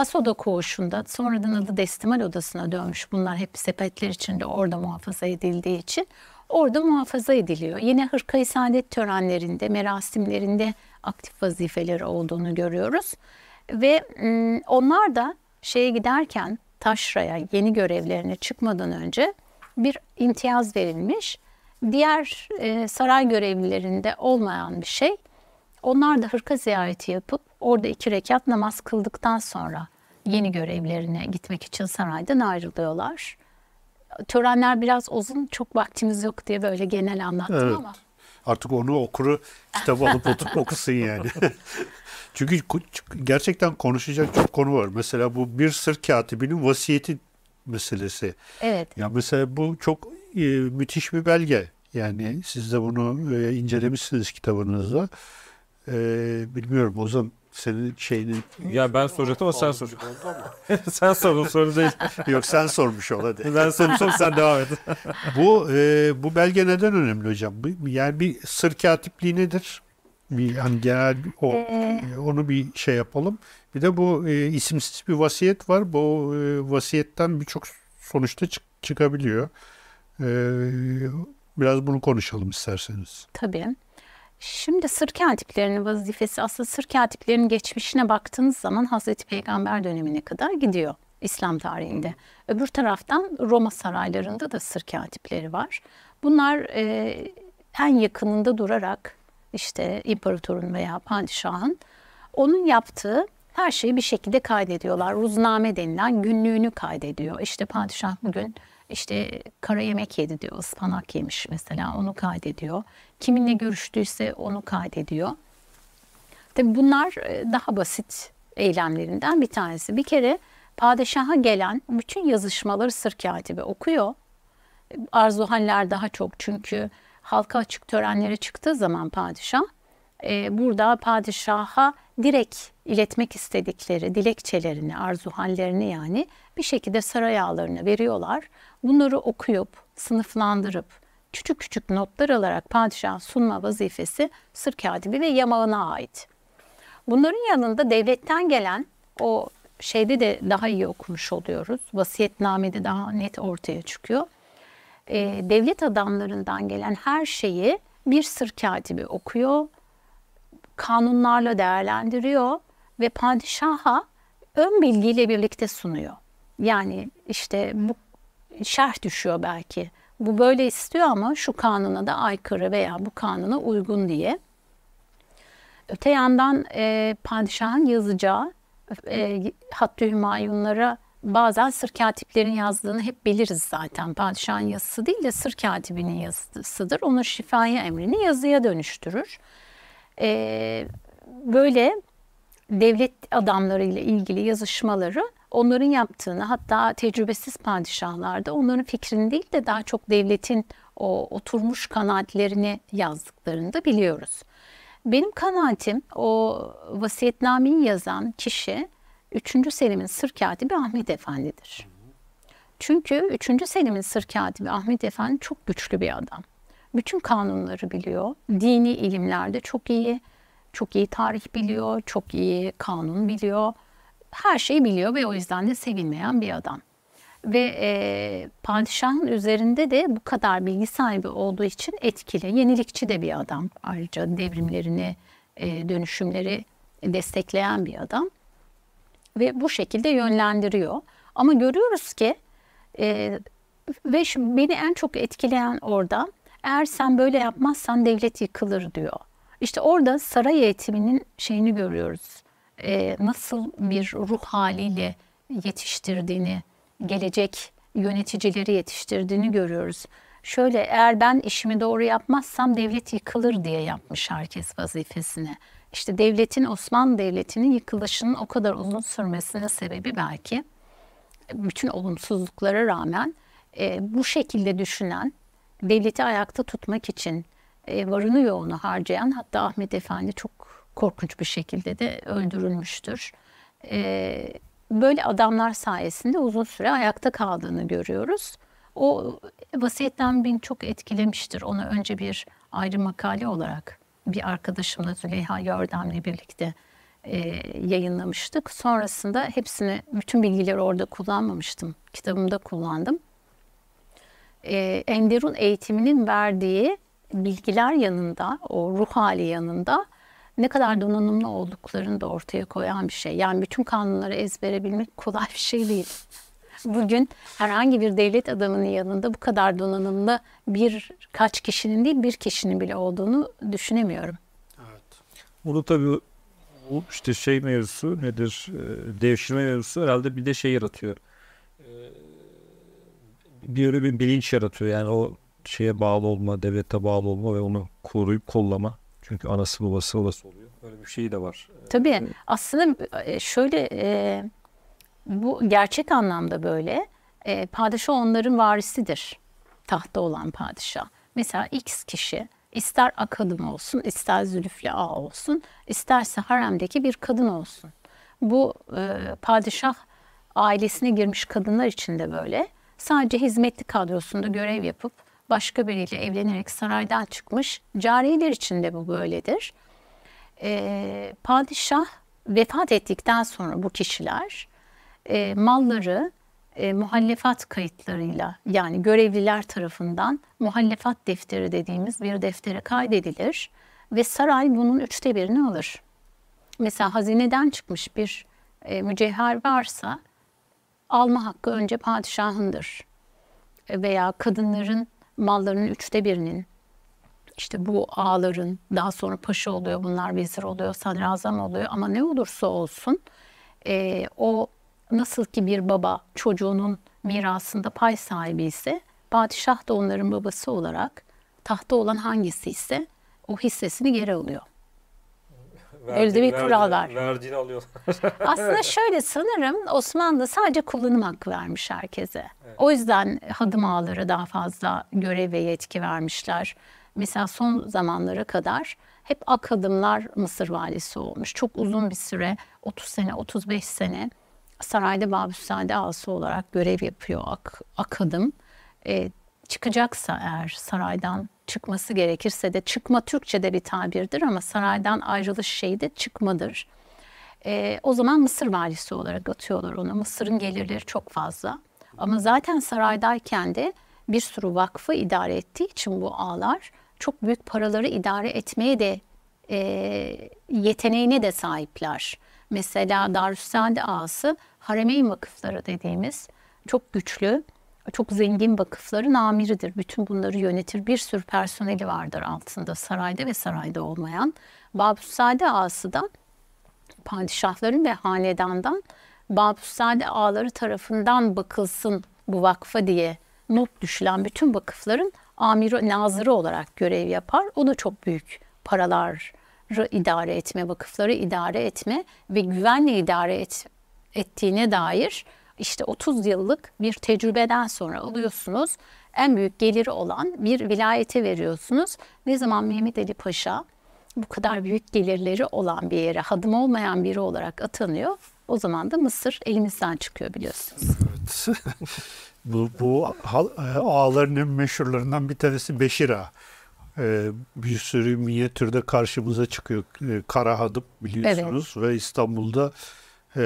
Speaker 2: Has Oda Koğuşu'nda sonradan adı Destimal Odası'na dönmüş. Bunlar hep sepetler içinde orada muhafaza edildiği için orada muhafaza ediliyor. Yine hırka saadet törenlerinde, merasimlerinde aktif vazifeleri olduğunu görüyoruz. Ve onlar da şeye giderken taşraya yeni görevlerine çıkmadan önce bir imtiyaz verilmiş. Diğer saray görevlilerinde olmayan bir şey. Onlar da hırka ziyareti yapıp orada iki rekat namaz kıldıktan sonra yeni görevlerine gitmek için saraydan ayrılıyorlar. Törenler biraz uzun, çok vaktimiz yok diye böyle genel anlattım evet. ama.
Speaker 1: Artık onu okuru kitabı alıp oturup [LAUGHS] okusun yani. [LAUGHS] Çünkü gerçekten konuşacak çok konu var. Mesela bu bir sır katibinin vasiyeti meselesi. Evet. Ya mesela bu çok e, müthiş bir belge. Yani siz de bunu e, incelemişsiniz kitabınızda. Ee, bilmiyorum zaman senin şeyinin...
Speaker 3: Ya ben soracaktım ama sen sor. [LAUGHS] sen sorun soru değil. [LAUGHS] Yok sen sormuş ol hadi. ben sormuşum sen
Speaker 1: devam et. [LAUGHS] bu e, bu belge neden önemli hocam? Yani bir sır katipliği nedir? yani genel bir, o, ee. onu bir şey yapalım. Bir de bu e, isimsiz bir vasiyet var. Bu e, vasiyetten birçok sonuçta çık, çıkabiliyor. E, biraz bunu konuşalım isterseniz.
Speaker 2: Tabii. Şimdi sır katiplerinin vazifesi aslında sır katiplerinin geçmişine baktığınız zaman Hazreti Peygamber dönemine kadar gidiyor İslam tarihinde. Öbür taraftan Roma saraylarında da sır katipleri var. Bunlar e, en yakınında durarak işte imparatorun veya padişahın onun yaptığı her şeyi bir şekilde kaydediyorlar. Ruzname denilen günlüğünü kaydediyor. İşte padişah bugün işte kara yemek yedi diyor, ıspanak yemiş mesela onu kaydediyor. Kiminle görüştüyse onu kaydediyor. Tabii bunlar e, daha basit eylemlerinden bir tanesi. Bir kere padişaha gelen bütün yazışmaları sır katibi okuyor. E, arzuhaller daha çok çünkü halka açık törenlere çıktığı zaman padişah e, burada padişaha direkt iletmek istedikleri dilekçelerini, arzuhallerini yani bir şekilde saray ağlarına veriyorlar. Bunları okuyup, sınıflandırıp, küçük küçük notlar alarak padişah sunma vazifesi Sır Katibi ve Yamağına ait. Bunların yanında devletten gelen o şeyde de daha iyi okumuş oluyoruz. Vasiyetnamede daha net ortaya çıkıyor. Ee, devlet adamlarından gelen her şeyi bir sır katibi okuyor kanunlarla değerlendiriyor ve padişaha ön bilgiyle birlikte sunuyor. Yani işte bu şerh düşüyor belki. Bu böyle istiyor ama şu kanuna da aykırı veya bu kanuna uygun diye. Öte yandan e, padişahın yazacağı e, Hattı Hümayunlara bazen sır katiplerin yazdığını hep biliriz zaten. Padişahın yazısı değil de sır katibinin yazısıdır. Onun şifaya emrini yazıya dönüştürür e, böyle devlet adamlarıyla ilgili yazışmaları onların yaptığını hatta tecrübesiz padişahlarda onların fikrini değil de daha çok devletin o oturmuş kanaatlerini yazdıklarını da biliyoruz. Benim kanaatim o vasiyetnameyi yazan kişi 3. Selim'in sır katibi Ahmet Efendi'dir. Çünkü 3. Selim'in sır katibi Ahmet Efendi çok güçlü bir adam bütün kanunları biliyor. Dini ilimlerde çok iyi, çok iyi tarih biliyor, çok iyi kanun biliyor. Her şeyi biliyor ve o yüzden de sevilmeyen bir adam. Ve e, padişahın üzerinde de bu kadar bilgi sahibi olduğu için etkili, yenilikçi de bir adam. Ayrıca devrimlerini, e, dönüşümleri destekleyen bir adam. Ve bu şekilde yönlendiriyor. Ama görüyoruz ki e, ve beni en çok etkileyen orada eğer sen böyle yapmazsan devlet yıkılır diyor. İşte orada saray eğitiminin şeyini görüyoruz. Ee, nasıl bir ruh haliyle yetiştirdiğini, gelecek yöneticileri yetiştirdiğini görüyoruz. Şöyle eğer ben işimi doğru yapmazsam devlet yıkılır diye yapmış herkes vazifesini. İşte devletin Osmanlı Devleti'nin yıkılışının o kadar uzun sürmesinin sebebi belki bütün olumsuzluklara rağmen e, bu şekilde düşünen devleti ayakta tutmak için varını e, yoğunu harcayan hatta Ahmet Efendi çok korkunç bir şekilde de öldürülmüştür. E, böyle adamlar sayesinde uzun süre ayakta kaldığını görüyoruz. O vasiyetten beni çok etkilemiştir. Onu önce bir ayrı makale olarak bir arkadaşımla Züleyha Yordam'la birlikte e, yayınlamıştık. Sonrasında hepsini, bütün bilgileri orada kullanmamıştım. Kitabımda kullandım e, Enderun eğitiminin verdiği bilgiler yanında, o ruh hali yanında ne kadar donanımlı olduklarını da ortaya koyan bir şey. Yani bütün kanunları ezbere bilmek kolay bir şey değil. Bugün herhangi bir devlet adamının yanında bu kadar donanımlı bir kaç kişinin değil bir kişinin bile olduğunu düşünemiyorum. Evet.
Speaker 3: Bunu tabii bu işte şey mevzusu nedir? Ee, devşirme mevzusu herhalde bir de şey yaratıyor. Ee, bir bir bilinç yaratıyor. Yani o şeye bağlı olma, devlete bağlı olma ve onu koruyup kollama. Çünkü anası babası olası oluyor. Öyle bir şey de var.
Speaker 2: Tabii. Aslında e, şöyle e, bu gerçek anlamda böyle. E, padişah onların varisidir. Tahta olan padişah. Mesela X kişi ister akadım olsun, ister zülüflü ağa olsun, isterse haremdeki bir kadın olsun. Bu e, padişah ailesine girmiş kadınlar için de böyle sadece hizmetli kadrosunda görev yapıp başka biriyle evlenerek saraydan çıkmış cariler için de bu böyledir. E, padişah vefat ettikten sonra bu kişiler e, malları e, muhallefat kayıtlarıyla yani görevliler tarafından muhallefat defteri dediğimiz bir deftere kaydedilir ve saray bunun üçte birini alır. Mesela hazineden çıkmış bir e, mücevher varsa alma hakkı önce padişahındır. Veya kadınların mallarının üçte birinin, işte bu ağların daha sonra paşa oluyor, bunlar vezir oluyor, sadrazam oluyor ama ne olursa olsun e, o nasıl ki bir baba çocuğunun mirasında pay sahibi ise padişah da onların babası olarak tahta olan hangisi ise o hissesini geri alıyor
Speaker 3: vergi, Öyle bir kural var. Verdiğini alıyorlar. [LAUGHS] Aslında
Speaker 2: şöyle sanırım Osmanlı sadece kullanım hakkı vermiş herkese. Evet. O yüzden hadım ağalara daha fazla görev ve yetki vermişler. Mesela son zamanlara kadar hep ak hadımlar Mısır valisi olmuş. Çok uzun bir süre 30 sene 35 sene sarayda Babüssade ağası olarak görev yapıyor ak, ak hadım. E, çıkacaksa eğer saraydan çıkması gerekirse de çıkma Türkçe'de bir tabirdir ama saraydan ayrılış şeyi de çıkmadır. E, o zaman Mısır valisi olarak atıyorlar onu. Mısır'ın gelirleri çok fazla. Ama zaten saraydayken de bir sürü vakfı idare ettiği için bu ağlar çok büyük paraları idare etmeye de e, yeteneğine de sahipler. Mesela Darüssade ağası Haremeyn vakıfları dediğimiz çok güçlü çok zengin vakıfların amiridir. Bütün bunları yönetir. Bir sürü personeli vardır altında sarayda ve sarayda olmayan. Babüssade ağası da padişahların ve hanedandan Babüssade ağları tarafından bakılsın bu vakfa diye not düşülen bütün vakıfların amiri nazırı olarak görev yapar. O da çok büyük paralar idare etme, vakıfları idare etme ve güvenle idare et, ettiğine dair işte 30 yıllık bir tecrübeden sonra alıyorsunuz. En büyük geliri olan bir vilayete veriyorsunuz. Ne zaman Mehmet Ali Paşa bu kadar büyük gelirleri olan bir yere hadım olmayan biri olarak atanıyor. O zaman da Mısır elimizden çıkıyor biliyorsunuz. Evet. [LAUGHS]
Speaker 1: bu, bu e, ağların en meşhurlarından bir tanesi Beşira. Ee, bir sürü minyatürde karşımıza çıkıyor. Ee, Kara Hadım biliyorsunuz evet. ve İstanbul'da e,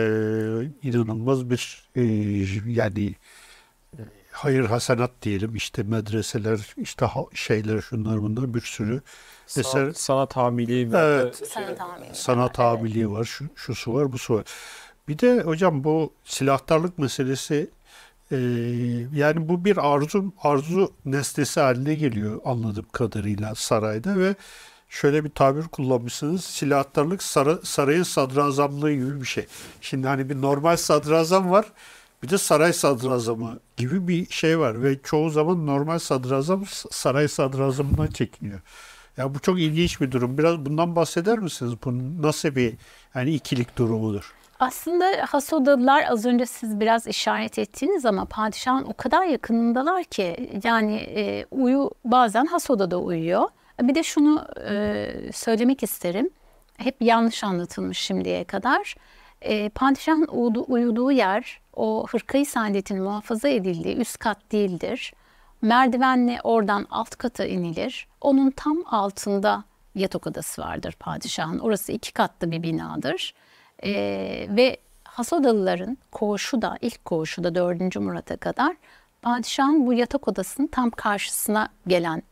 Speaker 1: inanılmaz bir e, yani e, hayır hasenat diyelim işte medreseler işte ha, şeyler şunlar bunlar bir sürü sanat, eser sanat hamiliği var. Evet. Sanat hamiliği. Sanat var. Şu, şu su var, bu su var. Bir de hocam bu silahtarlık meselesi e, yani bu bir arzu arzu nesnesi haline geliyor anladığım kadarıyla sarayda ve şöyle bir tabir kullanmışsınız. Silahtarlık sarı, sarayın sadrazamlığı gibi bir şey. Şimdi hani bir normal sadrazam var. Bir de saray sadrazamı gibi bir şey var ve çoğu zaman normal sadrazam saray sadrazamına çekiniyor. Ya bu çok ilginç bir durum. Biraz bundan bahseder misiniz? Bu nasıl bir yani ikilik durumudur?
Speaker 2: Aslında Hasodalılar az önce siz biraz işaret ettiğiniz ama padişahın o kadar yakınındalar ki yani e, uyu bazen Hasoda'da uyuyor. Bir de şunu e, söylemek isterim. Hep yanlış anlatılmış şimdiye kadar. E, padişahın uyudu, uyuduğu yer o hırkayı saadetin muhafaza edildiği üst kat değildir. Merdivenle oradan alt kata inilir. Onun tam altında yatak odası vardır padişahın. Orası iki katlı bir binadır. E, ve Hasodalıların koğuşu da ilk koğuşu da 4. Murat'a kadar padişahın bu yatak odasının tam karşısına gelen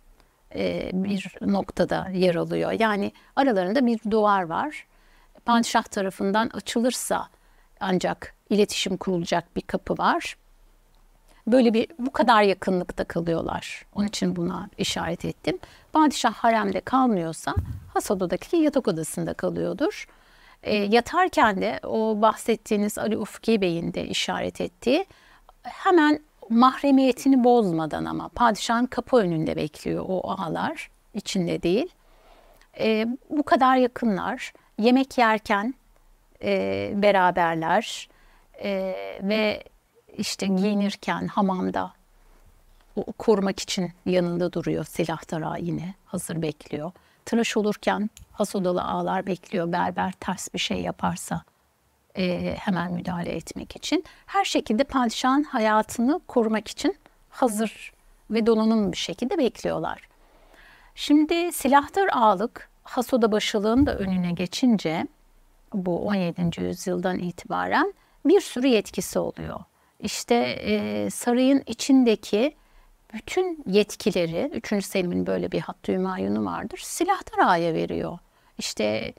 Speaker 2: e, bir noktada yer alıyor. Yani aralarında bir duvar var. Padişah tarafından açılırsa ancak iletişim kurulacak bir kapı var. Böyle bir bu kadar yakınlıkta kalıyorlar. Onun için buna işaret ettim. Padişah haremde kalmıyorsa has odadaki yatak odasında kalıyordur. E, yatarken de o bahsettiğiniz Ali Ufki Bey'in de işaret ettiği hemen mahremiyetini bozmadan ama padişahın kapı önünde bekliyor o ağalar içinde değil. E, bu kadar yakınlar. Yemek yerken e, beraberler e, ve işte giyinirken hamamda o, korumak için yanında duruyor silahtara yine hazır bekliyor. Tıraş olurken has odalı ağlar bekliyor berber ters bir şey yaparsa e, hemen müdahale etmek için. Her şekilde padişahın hayatını korumak için hazır ve donanımlı bir şekilde bekliyorlar. Şimdi silahtır ağalık hasoda başılığın da önüne geçince bu 17. yüzyıldan itibaren bir sürü yetkisi oluyor. İşte e, sarayın içindeki bütün yetkileri 3. Selim'in böyle bir hattı hümayunu vardır. Silahtar ağaya veriyor. İşte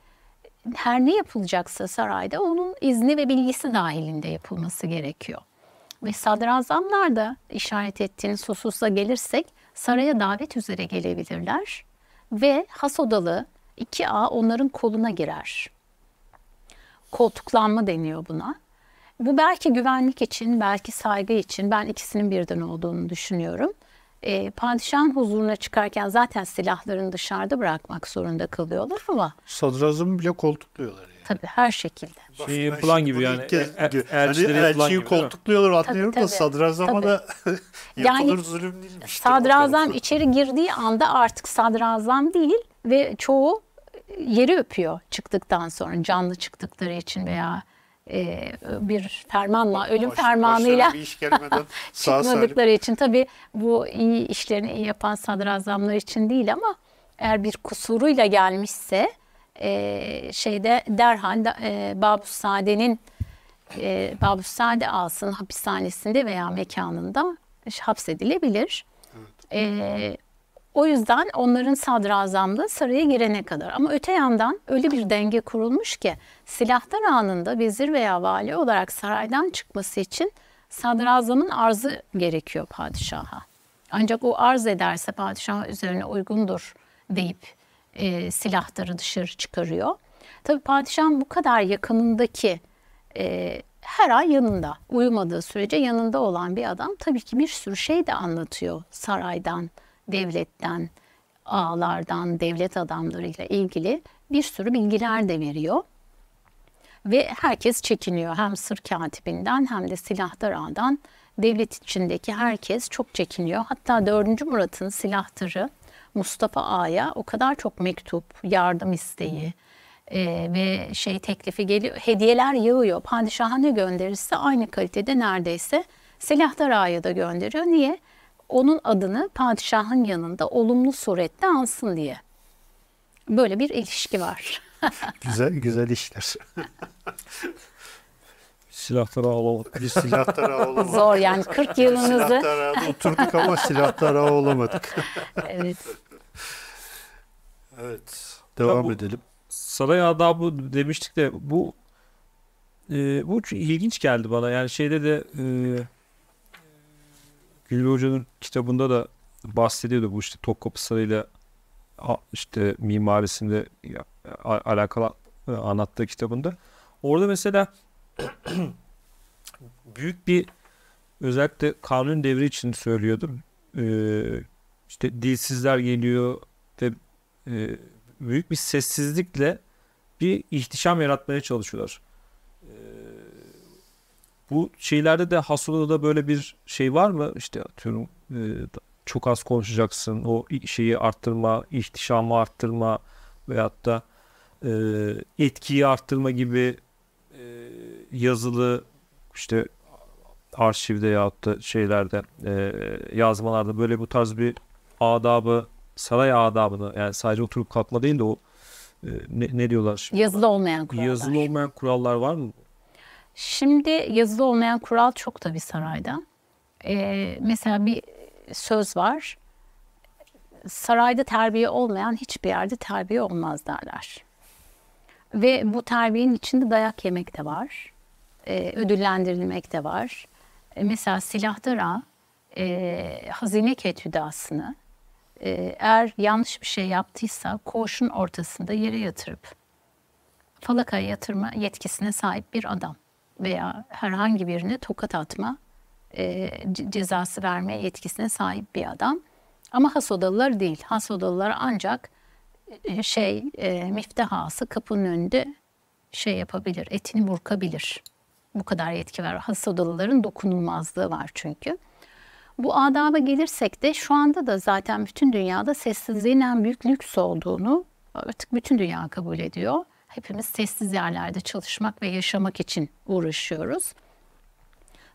Speaker 2: her ne yapılacaksa sarayda onun izni ve bilgisi dahilinde yapılması gerekiyor. Ve sadrazamlar da işaret ettiğiniz hususa gelirsek saraya davet üzere gelebilirler ve has odalı 2A onların koluna girer. Koltuklanma deniyor buna. Bu belki güvenlik için, belki saygı için ben ikisinin birden olduğunu düşünüyorum e, padişahın huzuruna çıkarken zaten silahlarını dışarıda bırakmak zorunda kalıyorlar ama.
Speaker 1: Sadrazamı bile koltukluyorlar yani.
Speaker 2: Tabii her şekilde.
Speaker 1: Şey yapılan gibi yani. Kez, e, er, hani elçiyi koltukluyorlar anlıyorum da sadrazama tabii. da [LAUGHS]
Speaker 2: yapılır yani, zulüm değilmiş. Sadrazam içeri girdiği anda artık sadrazam değil ve çoğu yeri öpüyor çıktıktan sonra canlı çıktıkları için veya e, bir fermanla, ölüm baş, fermanıyla [LAUGHS] çıkmadıkları için tabii bu iyi işlerini iyi yapan sadrazamlar için değil ama eğer bir kusuruyla gelmişse e, şeyde derhal e, Babusade'nin e, Babusade Alsın hapishanesinde veya mekanında hapsedilebilir. Evet. E, o yüzden onların sadrazamlığı saraya girene kadar. Ama öte yandan öyle bir denge kurulmuş ki silahlar anında vezir veya vali olarak saraydan çıkması için sadrazamın arzı gerekiyor padişaha. Ancak o arz ederse padişah üzerine uygundur deyip e, silahları dışarı çıkarıyor. Tabii padişah bu kadar yakınındaki e, her ay yanında uyumadığı sürece yanında olan bir adam tabii ki bir sürü şey de anlatıyor saraydan devletten, ağlardan, devlet adamlarıyla ilgili bir sürü bilgiler de veriyor. Ve herkes çekiniyor hem sır katibinden hem de silahtar ağdan. Devlet içindeki herkes çok çekiniyor. Hatta 4. Murat'ın silahtarı Mustafa Ağa'ya o kadar çok mektup, yardım isteği e, ve şey teklifi geliyor. Hediyeler yağıyor. Padişaha ne gönderirse aynı kalitede neredeyse silahtar Ağa'ya da gönderiyor. Niye? onun adını padişahın yanında olumlu surette ansın diye. Böyle bir ilişki var.
Speaker 1: [LAUGHS] güzel güzel işler.
Speaker 3: Silahlara olalım. Biz
Speaker 1: silahlara olamadık. Zor yani 40 yılınızı.
Speaker 2: oturduk ama
Speaker 3: silahlara olamadık. evet. Evet. Devam ya bu, edelim. Saray adabı demiştik de bu e, bu ilginç geldi bana. Yani şeyde de e, Güllü Hoca'nın kitabında da bahsediyordu bu işte Topkapı Sarayı'yla işte mimarisinde alakalı e, anlattığı kitabında. Orada mesela [CLEARS THROAT] büyük bir özellikle kanun devri için söylüyordum. Ee, işte dilsizler geliyor ve e, büyük bir sessizlikle bir ihtişam yaratmaya çalışıyorlar. Bu şeylerde de hastalada da böyle bir şey var mı? İşte atıyorum e, çok az konuşacaksın. O şeyi arttırma, ihtişamı arttırma veyahut da e, etkiyi arttırma gibi e, yazılı işte arşivde yahut da şeylerde e, yazmalarda böyle bu tarz bir adabı saray adabını yani sadece oturup kalkma değil de o e, ne, ne diyorlar şimdi? Yazılı olmayan kurallar. Yazılı olmayan kurallar var mı?
Speaker 2: Şimdi yazılı olmayan kural çok da bir sarayda. Ee, mesela bir söz var. Sarayda terbiye olmayan hiçbir yerde terbiye olmaz derler. Ve bu terbiyenin içinde dayak yemek de var. Ee, ödüllendirilmek de var. Ee, mesela silahdara e, hazine ketüdasını e, eğer yanlış bir şey yaptıysa koğuşun ortasında yere yatırıp falakaya yatırma yetkisine sahip bir adam veya herhangi birine tokat atma e, cezası verme yetkisine sahip bir adam. Ama has odalılar değil. Has odalılar ancak e, şey e, miftahası kapının önünde şey yapabilir, etini burkabilir. Bu kadar yetki var. Has odalıların dokunulmazlığı var çünkü. Bu adaba gelirsek de şu anda da zaten bütün dünyada sessizliğin en büyük lüks olduğunu artık bütün dünya kabul ediyor hepimiz sessiz yerlerde çalışmak ve yaşamak için uğraşıyoruz.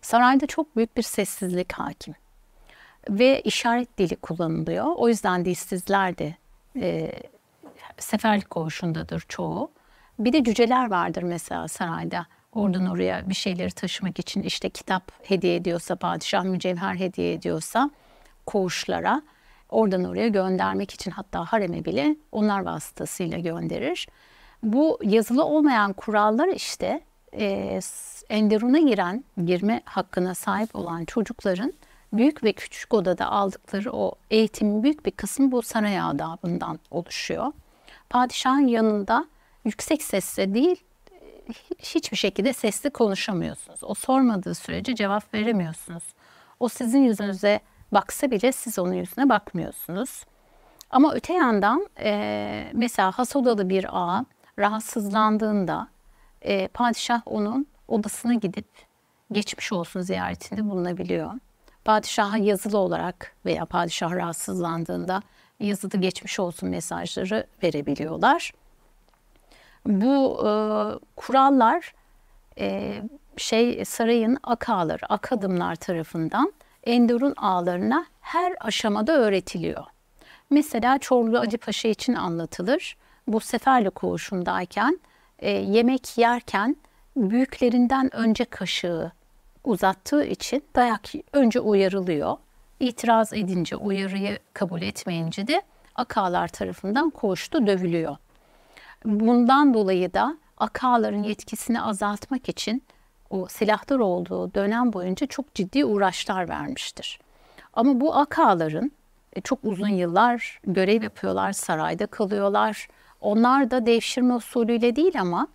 Speaker 2: Sarayda çok büyük bir sessizlik hakim ve işaret dili kullanılıyor. O yüzden dilsizler de e, seferlik koğuşundadır çoğu. Bir de cüceler vardır mesela sarayda. Oradan oraya bir şeyleri taşımak için işte kitap hediye ediyorsa, padişah mücevher hediye ediyorsa koğuşlara oradan oraya göndermek için hatta hareme bile onlar vasıtasıyla gönderir. Bu yazılı olmayan kurallar işte e, Enderun'a giren, girme hakkına sahip olan çocukların büyük ve küçük odada aldıkları o eğitimin büyük bir kısmı bu saray adabından oluşuyor. Padişahın yanında yüksek sesle değil e, hiçbir şekilde sesli konuşamıyorsunuz. O sormadığı sürece cevap veremiyorsunuz. O sizin yüzünüze baksa bile siz onun yüzüne bakmıyorsunuz. Ama öte yandan e, mesela has odalı bir ağa rahatsızlandığında e, padişah onun odasına gidip geçmiş olsun ziyaretinde bulunabiliyor. Padişaha yazılı olarak veya padişah rahatsızlandığında yazılı geçmiş olsun mesajları verebiliyorlar. Bu e, kurallar e, şey sarayın akaları, akadımlar tarafından Endor'un ağlarına her aşamada öğretiliyor. Mesela Çorlu Acı Paşa için anlatılır bu seferle koğuşundayken e, yemek yerken büyüklerinden önce kaşığı uzattığı için dayak önce uyarılıyor. İtiraz edince, uyarıyı kabul etmeyince de akalar tarafından koğuşta dövülüyor. Bundan dolayı da akaların yetkisini azaltmak için o silahlar olduğu dönem boyunca çok ciddi uğraşlar vermiştir. Ama bu akaların e, çok uzun yıllar görev yapıyorlar, sarayda kalıyorlar, onlar da devşirme usulüyle değil ama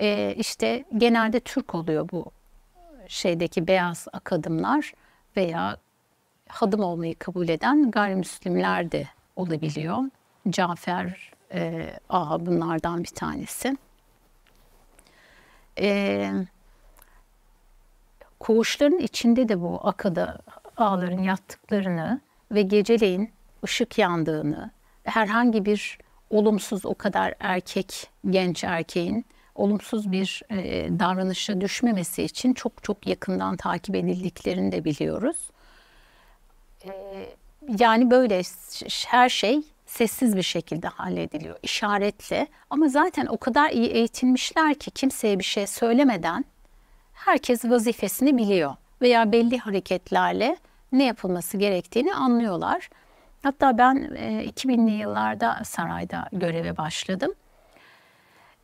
Speaker 2: e, işte genelde Türk oluyor bu şeydeki beyaz akadımlar veya hadım olmayı kabul eden gayrimüslimler de olabiliyor. Cafer e, Ağa bunlardan bir tanesi. E, koğuşların içinde de bu akada ağların yattıklarını ve geceleyin ışık yandığını, herhangi bir olumsuz o kadar erkek, genç erkeğin olumsuz bir e, davranışa düşmemesi için çok çok yakından takip edildiklerini de biliyoruz. E, yani böyle her şey sessiz bir şekilde hallediliyor, işaretle. Ama zaten o kadar iyi eğitilmişler ki kimseye bir şey söylemeden herkes vazifesini biliyor veya belli hareketlerle ne yapılması gerektiğini anlıyorlar. Hatta ben 2000'li e, yıllarda sarayda göreve başladım.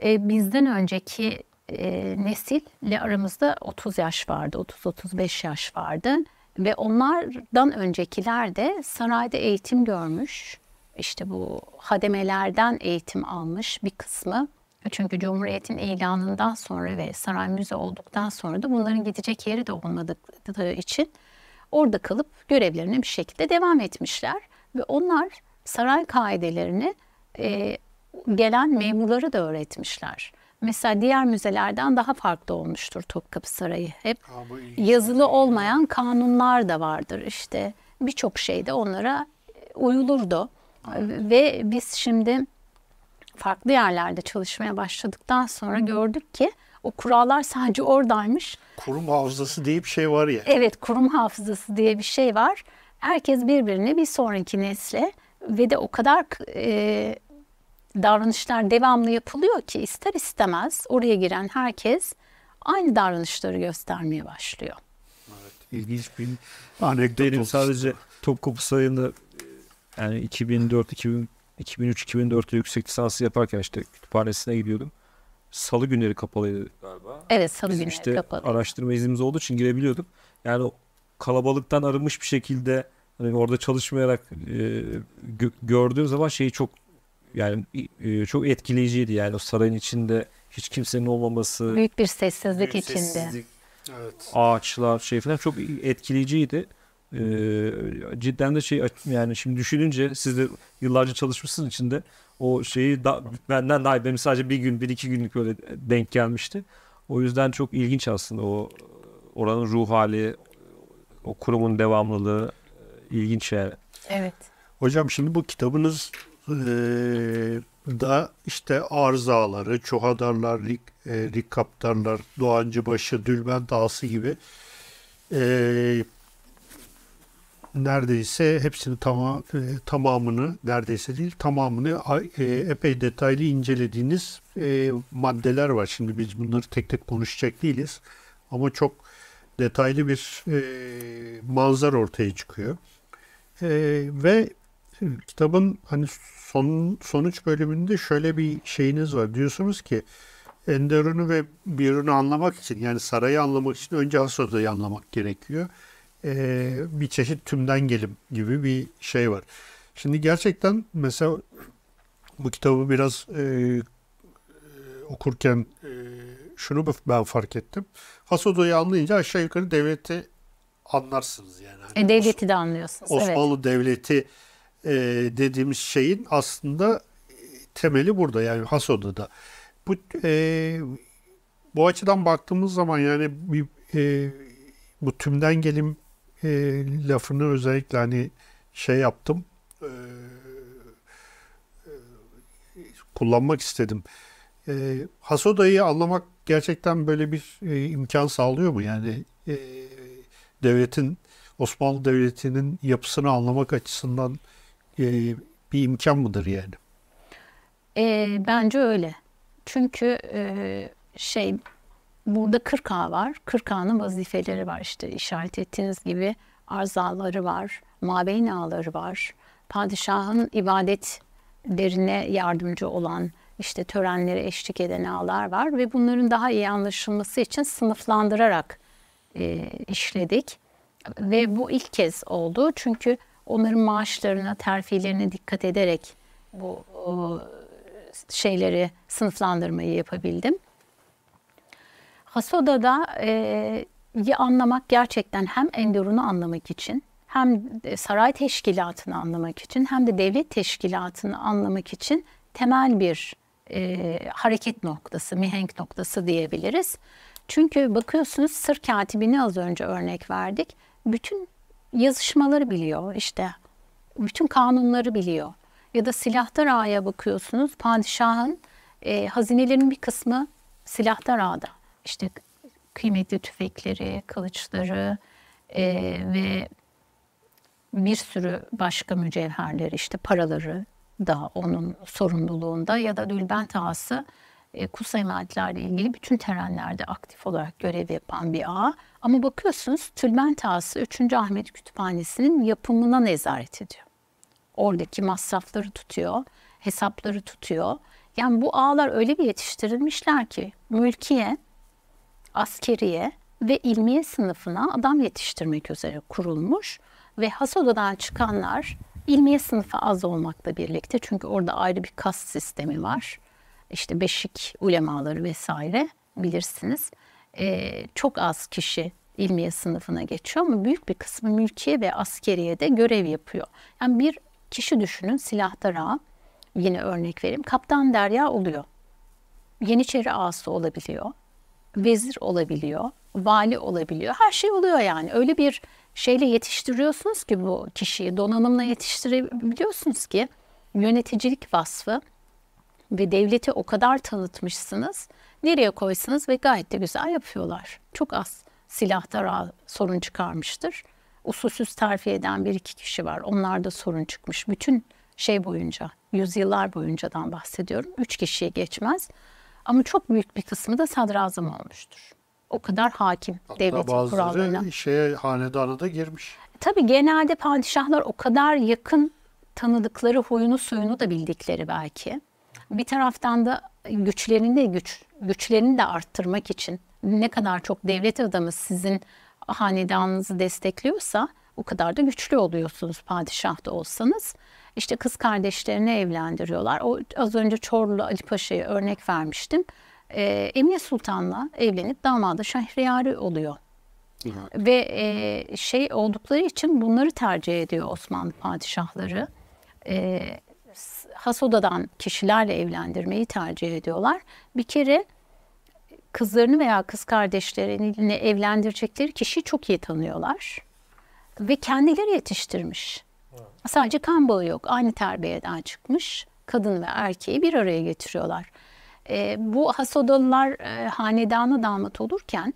Speaker 2: E, bizden önceki e, nesille aramızda 30 yaş vardı, 30-35 yaş vardı. Ve onlardan öncekiler de sarayda eğitim görmüş, işte bu hademelerden eğitim almış bir kısmı. Çünkü Cumhuriyet'in ilanından sonra ve saray müze olduktan sonra da bunların gidecek yeri de olmadığı için orada kalıp görevlerine bir şekilde devam etmişler. Ve onlar saray kaidelerini e, gelen memurları da öğretmişler. Mesela diğer müzelerden daha farklı olmuştur Topkapı Sarayı. Hep yazılı olmayan kanunlar da vardır işte. Birçok şeyde onlara e, uyulurdu. Aynen. Ve biz şimdi farklı yerlerde çalışmaya başladıktan sonra gördük ki o kurallar sadece oradaymış.
Speaker 1: Kurum hafızası diye bir şey var ya.
Speaker 2: Evet kurum hafızası diye bir şey var herkes birbirine bir sonraki nesle ve de o kadar e, davranışlar devamlı yapılıyor ki ister istemez oraya giren herkes aynı davranışları göstermeye başlıyor.
Speaker 3: Evet, ilginç bir anekdot. Benim sadece Topkapı Sarayı'nda e, yani 2004 2000 2003-2004'te yüksek lisansı yaparken işte kütüphanesine gidiyordum. Salı günleri kapalıydı galiba. Evet salı Bizim günleri işte kapalı. araştırma iznimiz olduğu için girebiliyordum. Yani kalabalıktan arınmış bir şekilde hani orada çalışmayarak e, gö- gördüğüm zaman şeyi çok yani e, çok etkileyiciydi yani o sarayın içinde hiç kimsenin olmaması
Speaker 2: büyük bir sessizlik büyük içinde sessizlik,
Speaker 3: evet. ağaçlar şey falan çok etkileyiciydi e, cidden de şey yani şimdi düşününce siz de yıllarca çalışmışsınız içinde o şeyi da, benden daha benim sadece bir gün bir iki günlük böyle denk gelmişti o yüzden çok ilginç aslında o oranın ruh hali o kurumun devamlılığı e, ilginç şeyler.
Speaker 1: Evet. Hocam şimdi bu kitabınız e, da işte arızaları, çohadarlar, rik, e, rikkaptanlar, Doğancıbaşı, Dülmen Dağsı gibi e, neredeyse hepsini tamam e, tamamını neredeyse değil tamamını e, epey detaylı incelediğiniz e, maddeler var. Şimdi biz bunları tek tek konuşacak değiliz ama çok detaylı bir e, manzara ortaya çıkıyor. E, ve kitabın hani son, sonuç bölümünde şöyle bir şeyiniz var. Diyorsunuz ki Enderun'u ve Birun'u anlamak için yani sarayı anlamak için önce Hasoda'yı anlamak gerekiyor. E, bir çeşit tümden gelim gibi bir şey var. Şimdi gerçekten mesela bu kitabı biraz e, okurken e, şunu ben fark ettim. Hasodo'yu anlayınca aşağı yukarı devleti anlarsınız
Speaker 2: yani. Hani e, devleti Os- de anlıyorsunuz. Osmanlı
Speaker 1: evet. Devleti e, dediğimiz şeyin aslında e, temeli burada yani Hasoda'da. Bu e, bu açıdan baktığımız zaman yani bir e, bu tümden gelim e, lafını özellikle hani şey yaptım e, e kullanmak istedim. E, Hasoda'yı anlamak gerçekten böyle bir e, imkan sağlıyor mu? Yani e, devletin, Osmanlı Devleti'nin yapısını anlamak açısından e, bir imkan mıdır yani?
Speaker 2: E, bence öyle. Çünkü e, şey burada 40A var. 40A'nın vazifeleri var işte işaret ettiğiniz gibi arzaları var, mabeyn ağları var. Padişahın ibadetlerine yardımcı olan işte törenlere eşlik eden ağlar var ve bunların daha iyi anlaşılması için sınıflandırarak e, işledik. Ve bu ilk kez oldu çünkü onların maaşlarına, terfilerine dikkat ederek bu o, şeyleri sınıflandırmayı yapabildim. Hasoda'da e, anlamak gerçekten hem Endor'unu anlamak için hem saray teşkilatını anlamak için hem de devlet teşkilatını anlamak için temel bir e, hareket noktası, mihenk noktası diyebiliriz. Çünkü bakıyorsunuz Sır katibini az önce örnek verdik. Bütün yazışmaları biliyor işte. Bütün kanunları biliyor. Ya da silahtar ağaya bakıyorsunuz. Padişahın e, hazinelerin bir kısmı silahtar ağada. İşte kıymetli tüfekleri, kılıçları e, ve bir sürü başka mücevherleri işte paraları da onun sorumluluğunda ya da Dülbent Ağası e, kutsal emanetlerle ilgili bütün terenlerde aktif olarak görev yapan bir ağa. Ama bakıyorsunuz Tülbent Ağası 3. Ahmet Kütüphanesi'nin yapımına nezaret ediyor. Oradaki masrafları tutuyor, hesapları tutuyor. Yani bu ağlar öyle bir yetiştirilmişler ki mülkiye, askeriye ve ilmiye sınıfına adam yetiştirmek üzere kurulmuş ve Hasoda'dan çıkanlar ilmiye sınıfı az olmakla birlikte çünkü orada ayrı bir kas sistemi var. İşte beşik ulemaları vesaire bilirsiniz. Ee, çok az kişi ilmiye sınıfına geçiyor ama büyük bir kısmı mülkiye ve askeriye de görev yapıyor. Yani bir kişi düşünün silahta rahat yine örnek vereyim. Kaptan derya oluyor. Yeniçeri ağası olabiliyor. Vezir olabiliyor. Vali olabiliyor. Her şey oluyor yani. Öyle bir şeyle yetiştiriyorsunuz ki bu kişiyi donanımla yetiştirebiliyorsunuz ki yöneticilik vasfı ve devleti o kadar tanıtmışsınız. Nereye koysanız ve gayet de güzel yapıyorlar. Çok az silahta sorun çıkarmıştır. Usulsüz terfi eden bir iki kişi var. Onlarda sorun çıkmış. Bütün şey boyunca, yüzyıllar boyuncadan bahsediyorum. Üç kişiye geçmez. Ama çok büyük bir kısmı da sadrazam olmuştur o kadar hakim Hatta devletin bazıları kurallarına.
Speaker 1: şeye hanedana da girmiş.
Speaker 2: Tabii genelde padişahlar o kadar yakın tanıdıkları huyunu suyunu da bildikleri belki. Bir taraftan da güçlerini de güç güçlerini de arttırmak için ne kadar çok devlet adamı sizin hanedanınızı destekliyorsa o kadar da güçlü oluyorsunuz padişah da olsanız. İşte kız kardeşlerini evlendiriyorlar. O az önce Çorlu Ali Paşa'yı örnek vermiştim e, Emine Sultan'la evlenip damadı Şahriyari oluyor. Ve e, şey oldukları için bunları tercih ediyor Osmanlı padişahları. E, has odadan kişilerle evlendirmeyi tercih ediyorlar. Bir kere kızlarını veya kız kardeşlerini evlendirecekleri kişiyi çok iyi tanıyorlar. Ve kendileri yetiştirmiş. Sadece kan bağı yok. Aynı terbiyeden çıkmış. Kadın ve erkeği bir araya getiriyorlar. E, bu hasodalılar e, hanedana damat olurken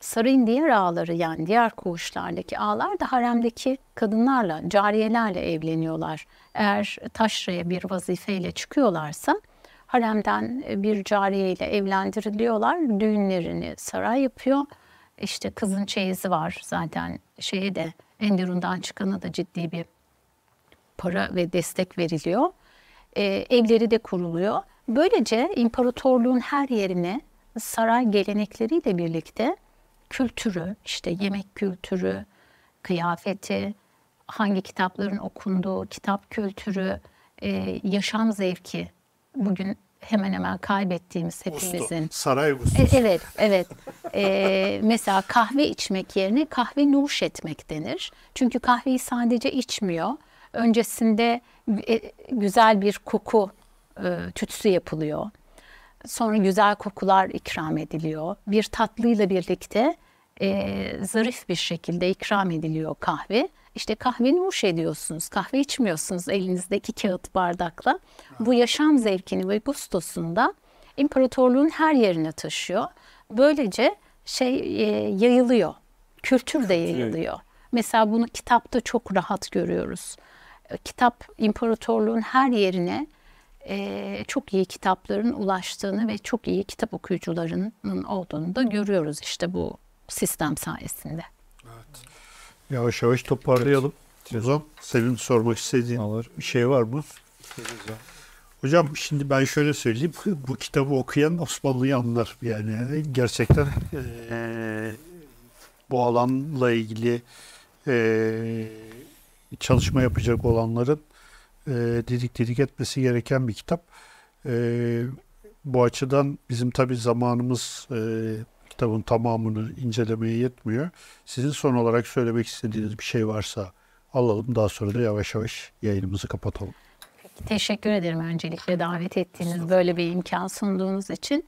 Speaker 2: sarayın diğer ağları yani diğer koğuşlardaki ağlar da haremdeki kadınlarla, cariyelerle evleniyorlar. Eğer taşraya bir vazifeyle çıkıyorlarsa haremden e, bir cariyeyle evlendiriliyorlar. Düğünlerini saray yapıyor. İşte kızın çeyizi var zaten şeye de Enderun'dan çıkana da ciddi bir para ve destek veriliyor. E, evleri de kuruluyor. Böylece imparatorluğun her yerine saray gelenekleriyle birlikte kültürü, işte yemek kültürü, kıyafeti, hangi kitapların okunduğu, kitap kültürü, e, yaşam zevki bugün hemen hemen kaybettiğimiz hepimizin. Gusto,
Speaker 1: saray gustosu. E,
Speaker 2: evet, evet. E, mesela kahve içmek yerine kahve nuş etmek denir. Çünkü kahveyi sadece içmiyor. Öncesinde e, güzel bir koku e, tütsü yapılıyor. Sonra güzel kokular ikram ediliyor. Bir tatlıyla birlikte e, zarif bir şekilde ikram ediliyor kahve. İşte kahveni muş ediyorsunuz, kahve içmiyorsunuz elinizdeki kağıt bardakla. Bu yaşam zevkini ve gustosunda imparatorluğun her yerine taşıyor. Böylece şey e, yayılıyor, kültür de yayılıyor. Mesela bunu kitapta çok rahat görüyoruz. E, kitap imparatorluğun her yerine ee, çok iyi kitapların ulaştığını ve çok iyi kitap okuyucularının olduğunu da görüyoruz işte bu sistem sayesinde. Evet.
Speaker 1: Yavaş yavaş toparlayalım. Hocam senin sormak istediğin Alır. bir şey var mı? Hocam şimdi ben şöyle söyleyeyim. Bu kitabı okuyan Osmanlı'yı anlar. Yani gerçekten e, bu alanla ilgili e, çalışma yapacak olanların e, didik didik etmesi gereken bir kitap. E, bu açıdan bizim tabi zamanımız e, kitabın tamamını incelemeye yetmiyor. Sizin son olarak söylemek istediğiniz bir şey varsa alalım. Daha sonra da yavaş yavaş yayınımızı kapatalım.
Speaker 2: Peki, teşekkür ederim öncelikle davet ettiğiniz, böyle bir imkan sunduğunuz için.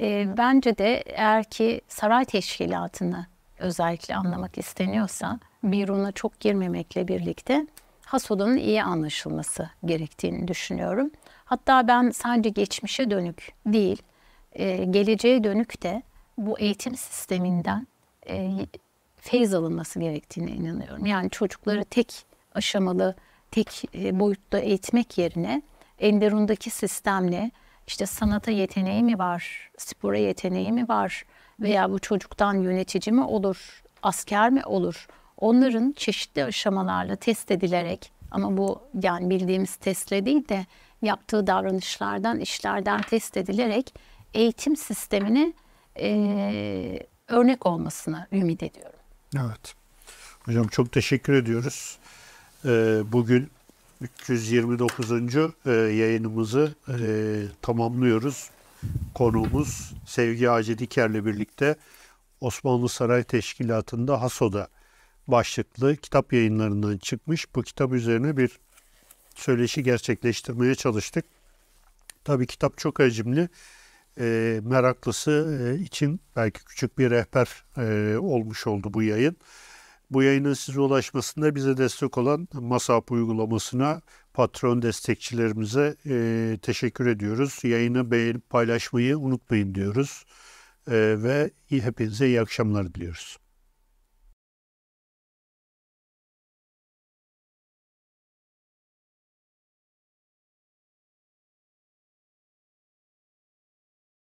Speaker 2: E, bence de eğer ki saray teşkilatını özellikle anlamak isteniyorsa Birun'a çok girmemekle birlikte hasodun iyi anlaşılması gerektiğini düşünüyorum. Hatta ben sadece geçmişe dönük değil, e, geleceğe dönük de bu eğitim sisteminden e, feyiz alınması gerektiğine inanıyorum. Yani çocukları tek aşamalı, tek e, boyutta eğitmek yerine Enderun'daki sistemle işte sanata yeteneği mi var, spora yeteneği mi var veya bu çocuktan yönetici mi olur, asker mi olur, Onların çeşitli aşamalarla test edilerek ama bu yani bildiğimiz testle değil de yaptığı davranışlardan, işlerden test edilerek eğitim sistemini e, örnek olmasına ümit ediyorum.
Speaker 1: Evet. Hocam çok teşekkür ediyoruz. Bugün 329. yayınımızı tamamlıyoruz. Konuğumuz Sevgi Ağacı Diker'le birlikte Osmanlı Saray Teşkilatı'nda HASO'da başlıklı kitap yayınlarından çıkmış. Bu kitap üzerine bir söyleşi gerçekleştirmeye çalıştık. Tabii kitap çok hacimli. E, meraklısı e, için belki küçük bir rehber e, olmuş oldu bu yayın. Bu yayının size ulaşmasında bize destek olan MASAP uygulamasına patron destekçilerimize e, teşekkür ediyoruz. Yayını beğenip paylaşmayı unutmayın diyoruz. E, ve hepinize iyi akşamlar diliyoruz.